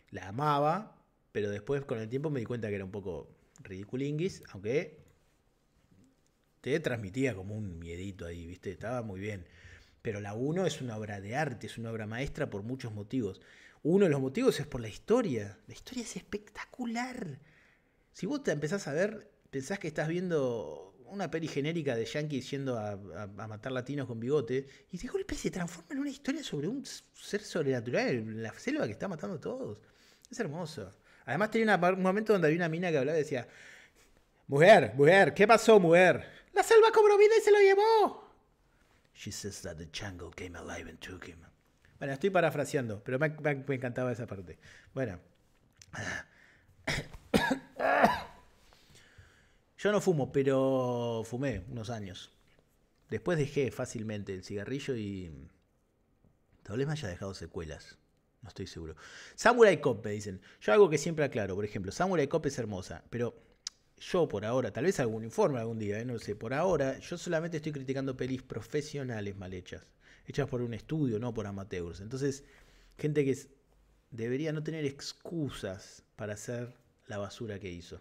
la amaba, pero después con el tiempo me di cuenta que era un poco ridiculinguis, aunque te transmitía como un miedito ahí, ¿viste? Estaba muy bien. Pero la 1 es una obra de arte, es una obra maestra por muchos motivos. Uno de los motivos es por la historia. La historia es espectacular. Si vos te empezás a ver, pensás que estás viendo una peli genérica de yankees yendo a, matar latinos con bigote, y de golpe se transforma en una historia sobre un ser sobrenatural en la selva que está matando a todos. Es hermoso. Además tenía un momento donde había una mina que hablaba y decía, mujer, mujer, ¿qué pasó, mujer? La selva cobró vida y se lo llevó. She says that the jungle came alive and took him. Bueno, estoy parafraseando, pero me, encantaba esa parte. Bueno. Yo no fumo, pero fumé unos años. Después dejé fácilmente el cigarrillo y... Tal vez me haya dejado secuelas. No estoy seguro. Samurai Cop, me dicen. Yo algo que siempre aclaro, por ejemplo, Samurai Cop es hermosa, pero yo por ahora, tal vez algún informe algún día, ¿eh? no sé, por ahora yo solamente estoy criticando pelis profesionales mal hechas, hechas por un estudio, no por amateurs. Entonces, gente que debería no tener excusas para hacer la basura que hizo.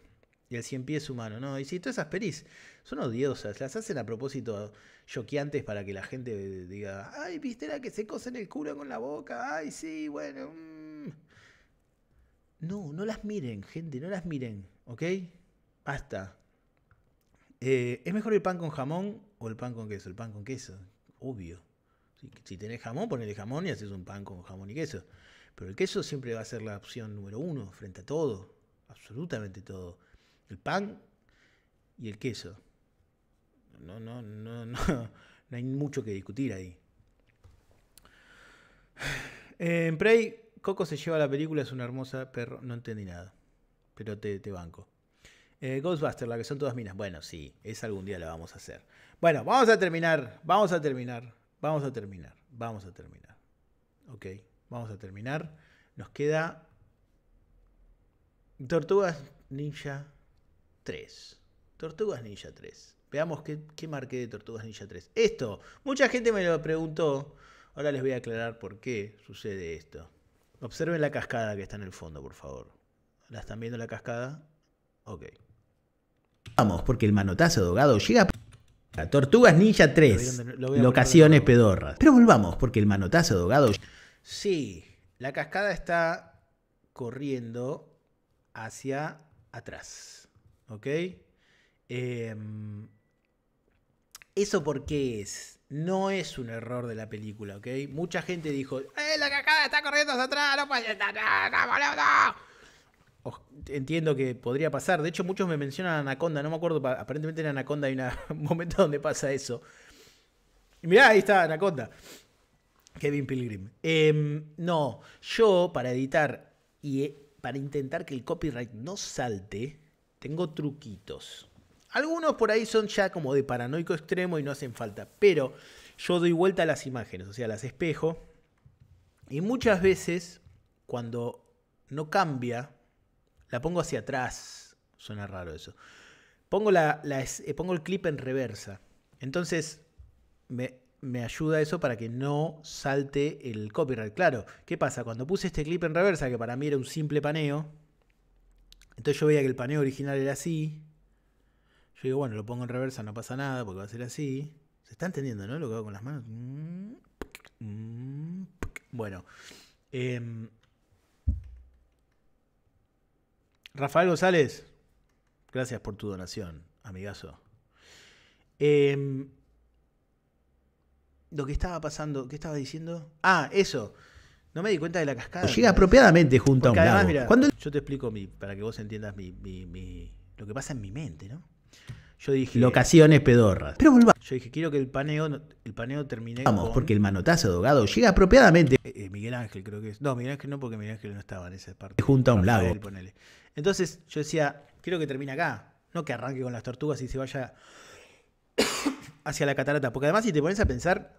Y el cien pies humano, ¿no? Y si todas esas pelis son odiosas, las hacen a propósito choqueantes para que la gente diga, ay, viste la que se cosen el culo con la boca, ay, sí, bueno. Mm". No, no las miren, gente, no las miren, ¿ok? Basta. Eh, ¿Es mejor el pan con jamón o el pan con queso? El pan con queso, obvio. Si, si tenés jamón, ponele jamón y haces un pan con jamón y queso. Pero el queso siempre va a ser la opción número uno frente a todo, absolutamente todo el pan y el queso. No, no, no, no, no hay mucho que discutir ahí. En Prey, Coco se lleva la película, es una hermosa perro, no entendí nada, pero te, banco. Eh, Ghostbuster, la que son todas minas. Bueno, sí, es algún día la vamos a hacer. Bueno, vamos a terminar, vamos a terminar, vamos a terminar, vamos a terminar. Ok, vamos a terminar. Nos queda Tortugas Ninja 3. Tortugas Ninja 3. Veamos qué, qué marqué de Tortugas Ninja 3. Esto, mucha gente me lo preguntó. Ahora les voy a aclarar por qué sucede esto. Observen la cascada que está en el fondo, por favor. ¿La están viendo la cascada? Ok. Vamos, porque el manotazo de llega a Tortugas Ninja 3. locaciones pedorras. Pero volvamos, porque el manotazo de Sí, la cascada está corriendo hacia atrás. ¿ok? Em, ¿Eso por qué es? No es un error de la película, ¿ok? Mucha gente dijo, ¡Eh, la cacada está corriendo hacia atrás! ¡No puede Entiendo que podría pasar. De hecho, muchos me mencionan Anaconda. No me acuerdo. Aparentemente en Anaconda hay un momento donde pasa eso. Y mirá, ahí está Anaconda. Kevin Pilgrim. Em, no, yo para editar y eh, para intentar que el copyright no salte, tengo truquitos. Algunos por ahí son ya como de paranoico extremo y no hacen falta, pero yo doy vuelta a las imágenes, o sea, las espejo. Y muchas veces, cuando no cambia, la pongo hacia atrás. Suena raro eso. Pongo, la, eh, pongo el clip en reversa. Entonces, me, me ayuda eso para que no salte el copyright. Claro, ¿qué pasa? Cuando puse este clip en reversa, que para mí era un simple paneo, entonces yo veía que el paneo original era así. Yo digo, bueno, lo pongo en reversa, no pasa nada, porque va a ser así. ¿Se está entendiendo, no? Lo que hago con las manos. Bueno. Em, Rafael González, gracias por tu donación, amigazo. Em, lo que estaba pasando, ¿qué estaba diciendo? Ah, eso. No me di cuenta de la cascada. Pues llega apropiadamente junto a un lago. Cuando... Yo te explico para que vos entiendas lo que pasa en mi mente, ¿no? Yo dije. Locaciones pedorras. Pero volvamos. Yo dije, quiero que el paneo, el paneo termine. Vamos, porque el manotazo de llega apropiadamente. Eh, eh, Miguel Ángel, creo que es. No, Miguel Ángel no, porque Miguel Ángel no estaba en esa parte. Junto a un lago. Entonces, yo decía, quiero que termine acá. No que arranque con las tortugas y se vaya hacia la catarata. Porque además, si te pones a pensar,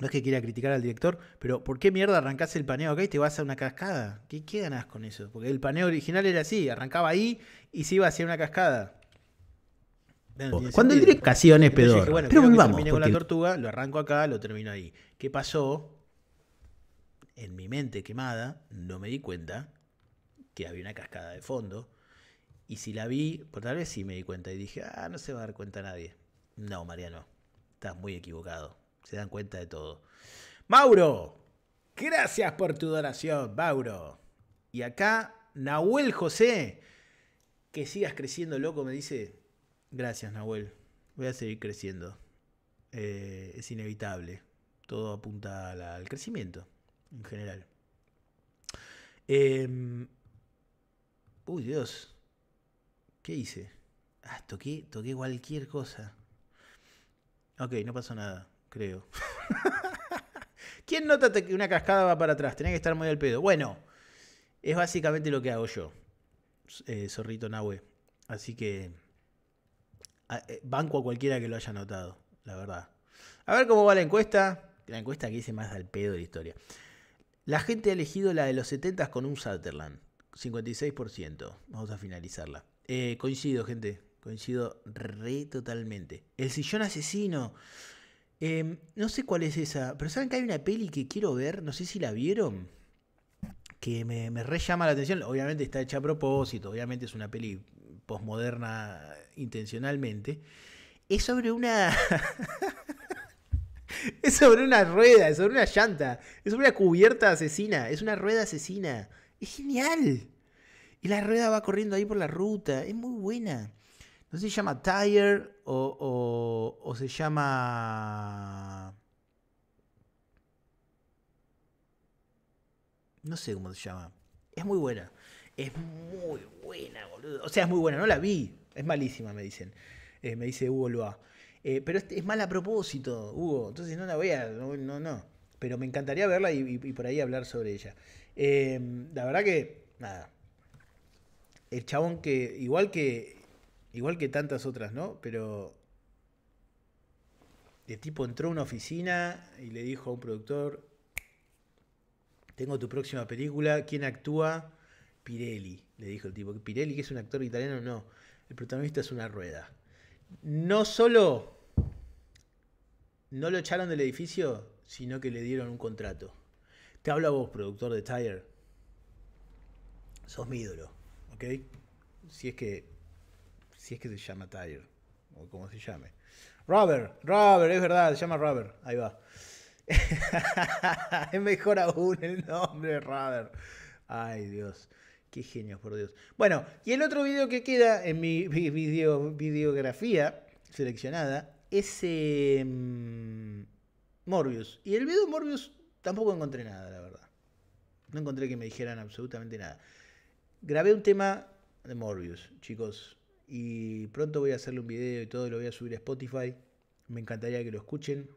no es que quiera criticar al director, pero ¿por qué mierda arrancás el paneo acá y te vas a una cascada? ¿Qué, qué ganás con eso? Porque el paneo original era así, arrancaba ahí y se iba hacia una cascada. Oh, cuando el director es peor. pero con la tortuga, lo arranco acá, lo termino ahí. ¿Qué pasó? En mi mente quemada, no me di cuenta que había una cascada de fondo. Y si la vi, por pues tal vez sí me di cuenta y dije, ah, no se va a dar cuenta nadie. No, Mariano, estás muy equivocado se dan cuenta de todo. Mauro, gracias por tu donación, Mauro. Y acá, Nahuel José, que sigas creciendo, loco, me dice, gracias, Nahuel, voy a seguir creciendo. Eh, es inevitable, todo apunta al crecimiento, en general. Em, uy, Dios, ¿qué hice? Ah, toqué, toqué cualquier cosa. Ok, no pasó nada creo. ¿Quién nota que una cascada va para atrás? Tenía que estar muy al pedo. Bueno, es básicamente lo que hago yo, eh, Zorrito Nahue. Así que eh, banco a cualquiera que lo haya notado, la verdad. A ver cómo va la encuesta. La encuesta que hice más al pedo de la historia. La gente ha elegido la de los 70 con un Sutherland. 56%. Vamos a finalizarla. Eh, coincido, gente. Coincido re totalmente. El sillón asesino. Em, no sé cuál es esa, pero saben que hay una peli que quiero ver, no sé si la vieron, que me, me re llama la atención. Obviamente está hecha a propósito, obviamente es una peli posmoderna intencionalmente. Es sobre una. es sobre una rueda, es sobre una llanta, es sobre una cubierta asesina, es una rueda asesina. Es genial. Y la rueda va corriendo ahí por la ruta, es muy buena. No se llama Tire o, se llama... No sé cómo se llama. Es muy buena. Es muy buena, boludo. O sea, es muy buena. No la vi. Es malísima, me dicen. Eh, me dice Hugo Loa. Eh, pero es, mal a propósito, Hugo. Entonces no la voy a. No, no. Pero me encantaría verla y, por ahí hablar sobre ella. Eh, la verdad que. Nada. El chabón que. Igual que Igual que tantas otras, ¿no? Pero el tipo entró a una oficina y le dijo a un productor, tengo tu próxima película, ¿quién actúa? Pirelli, le dijo el tipo. Pirelli, que es un actor italiano, no. El protagonista es una rueda. No solo no lo echaron del edificio, sino que le dieron un contrato. Te hablo a vos, productor de Tire. Sos mi ídolo, ¿ok? Si es que si es que se llama Tyre, o como se llame. Robert, Robert, es verdad, se llama Robert, ahí va. es mejor aún el nombre, Robert. Ay, Dios. Qué genio, por Dios. Bueno, y el otro video que queda en mi video, videografía seleccionada es em, Morbius. Y el video de Morbius tampoco encontré nada, la verdad. No encontré que me dijeran absolutamente nada. Grabé un tema de Morbius, chicos. Y pronto voy a hacerle un video y todo, lo voy a subir a Spotify. Me encantaría que lo escuchen.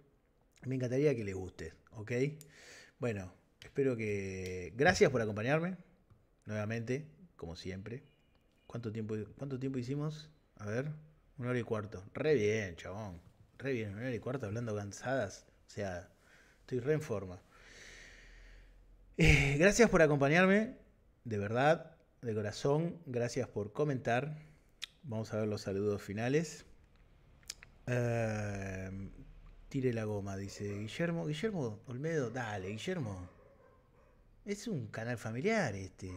Me encantaría que les guste, ¿ok? Bueno, espero que... Gracias por acompañarme. Nuevamente, como siempre. ¿Cuánto tiempo, cuánto tiempo hicimos? A ver, una hora y cuarto. Re bien, chabón. Re bien, una hora y cuarto hablando cansadas. O sea, estoy re en forma. Eh, gracias por acompañarme, de verdad, de corazón. Gracias por comentar. Vamos a ver los saludos finales. Em, tire la goma, dice Guillermo. Guillermo Olmedo, dale, Guillermo. Es un canal familiar este.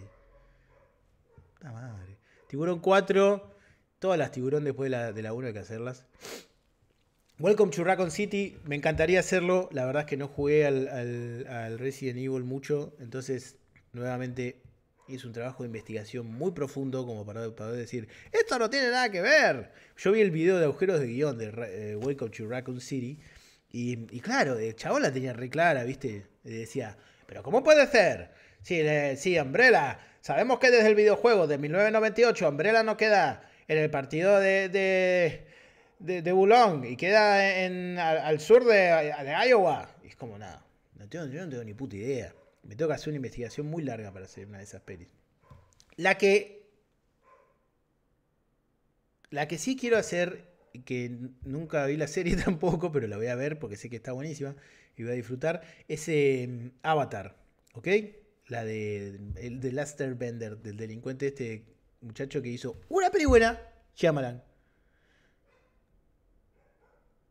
La madre. Tiburón 4. Todas las tiburón después de la, de la 1 hay que hacerlas. Welcome to Raccoon City. Me encantaría hacerlo. La verdad es que no jugué al Resident Evil mucho. Entonces, nuevamente, es un trabajo de investigación muy profundo como para poder decir, esto no tiene nada que ver. Yo vi el video de agujeros de guión de eh, Wake Up to Raccoon City y, claro, el chabón la tenía re clara, ¿viste? Y decía, pero ¿cómo puede ser? Si, si Umbrella, sabemos que desde el videojuego de 1998 Umbrella no queda en el partido de, de, de, Boulogne y queda al, sur de, Iowa. es como nada, yo no tengo ni puta idea. Me tengo que hacer una investigación muy larga para hacer una de esas pelis. La que. La que sí quiero hacer, que nunca vi la serie tampoco, pero la voy a ver porque sé que está buenísima y voy a disfrutar, es em, Avatar, ¿ok? La de, el, de Laster Bender. del delincuente este muchacho que hizo una peli buena, Shyamalan.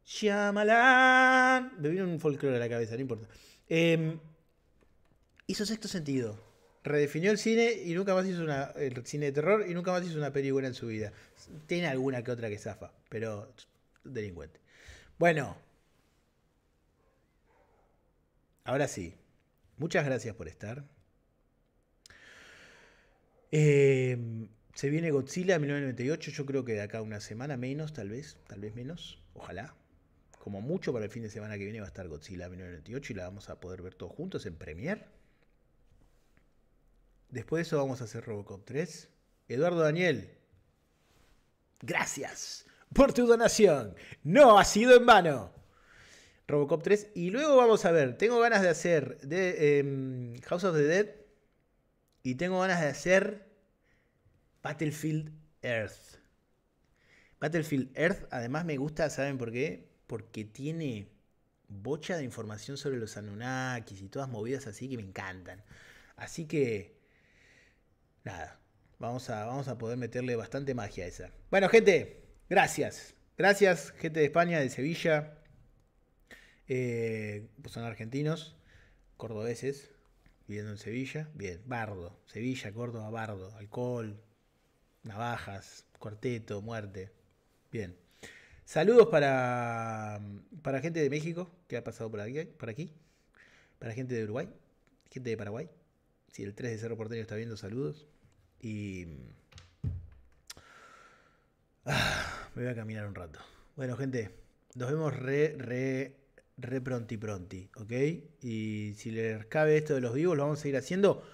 Shyamalan. Me vino un folclore a la cabeza, no importa. Eh, hizo sexto sentido. Redefinió el cine y nunca más hizo una, el cine de terror y nunca más hizo una película en su vida. Tiene alguna que otra que zafa, pero delincuente. Bueno. Ahora sí. Muchas gracias por estar. Em, se viene Godzilla 1998, yo creo que de acá una semana menos, tal vez, tal vez menos, ojalá. Como mucho para el fin de semana que viene va a estar Godzilla 1998 y la vamos a poder ver todos juntos en Premiere. Después de eso vamos a hacer Robocop 3. Eduardo Daniel, gracias por tu donación. No ha sido en vano. Robocop 3. Y luego vamos a ver. Tengo ganas de hacer de, em, House of the Dead. Y tengo ganas de hacer Battlefield Earth. Battlefield Earth, además me gusta, ¿saben por qué? Porque tiene bocha de información sobre los Anunnakis y todas movidas así que me encantan. Así que nada, vamos a, vamos a poder meterle bastante magia a esa. Bueno, gente, gracias. Gracias, gente de España, de Sevilla. Eh, pues son argentinos, cordobeses, viviendo en Sevilla. Bien, Bardo, Sevilla, Córdoba, Bardo, alcohol, navajas, cuarteto, muerte. Bien. Saludos para, gente de México que ha pasado por aquí, por aquí, para gente de Uruguay, gente de Paraguay. Si el 3 de Cerro Porteño está viendo, saludos. Y... Mm, ah, me voy a caminar un rato. Bueno, gente, nos vemos re, re, re pronti pronti, ¿ok? Y si les cabe esto de los vivos, lo vamos a seguir haciendo.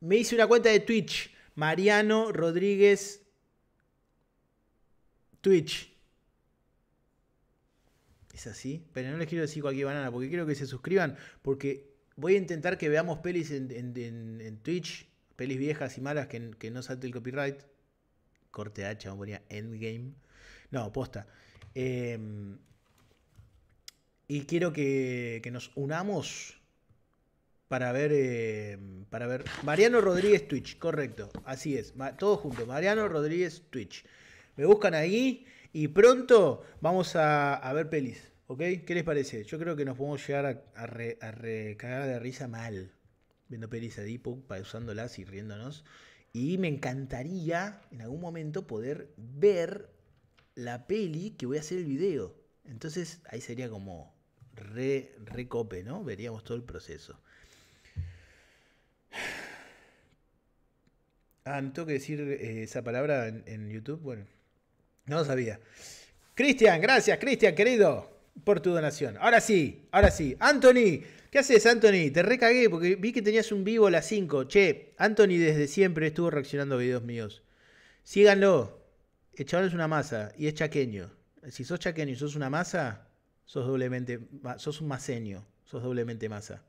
Me hice una cuenta de Twitch. Mariano Rodríguez Twitch. Es así. Pero no les quiero decir cualquier banana, porque quiero que se suscriban, porque voy a intentar que veamos pelis en Twitch pelis viejas y malas que, no salte el copyright. Corte H, a poner Endgame. No, posta. Em, y quiero que, nos unamos para ver. Em, para ver. Mariano Rodríguez Twitch, correcto. Así es. todos todo junto. Mariano Rodríguez Twitch. Me buscan ahí y pronto vamos a, ver pelis. ¿Ok? ¿Qué les parece? Yo creo que nos podemos llegar a, a recagar de risa mal viendo pelis a Deepak, pausándolas y riéndonos. Y me encantaría en algún momento poder ver la peli que voy a hacer el video. Entonces ahí sería como re, ¿no? Veríamos todo el proceso. Ah, tengo que decir eh, esa palabra en, en, YouTube. Bueno, no lo sabía. Cristian, gracias, Cristian, querido, por tu donación. Ahora sí, ahora sí. Anthony, ¿Qué haces, Anthony? Te recagué porque vi que tenías un vivo a las 5. Che, Anthony desde siempre estuvo reaccionando a videos míos. Síganlo. El es una masa y es chaqueño. Si sos chaqueño y sos una masa, sos doblemente, sos un maseño, sos doblemente masa.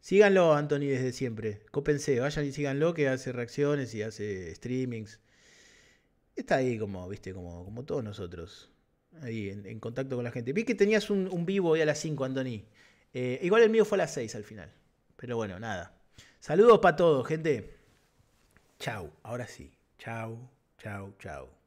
Síganlo, Anthony, desde siempre. Cópense, vayan y síganlo, que hace reacciones y hace streamings. Está ahí como, viste, como, como todos nosotros. Ahí, en, contacto con la gente. Vi que tenías un, un vivo hoy a las 5, Anthony. Eh, igual el mío fue a las 6 al final. Pero bueno, nada. Saludos para todos, gente. Chau, ahora sí. Chau, chau, chau.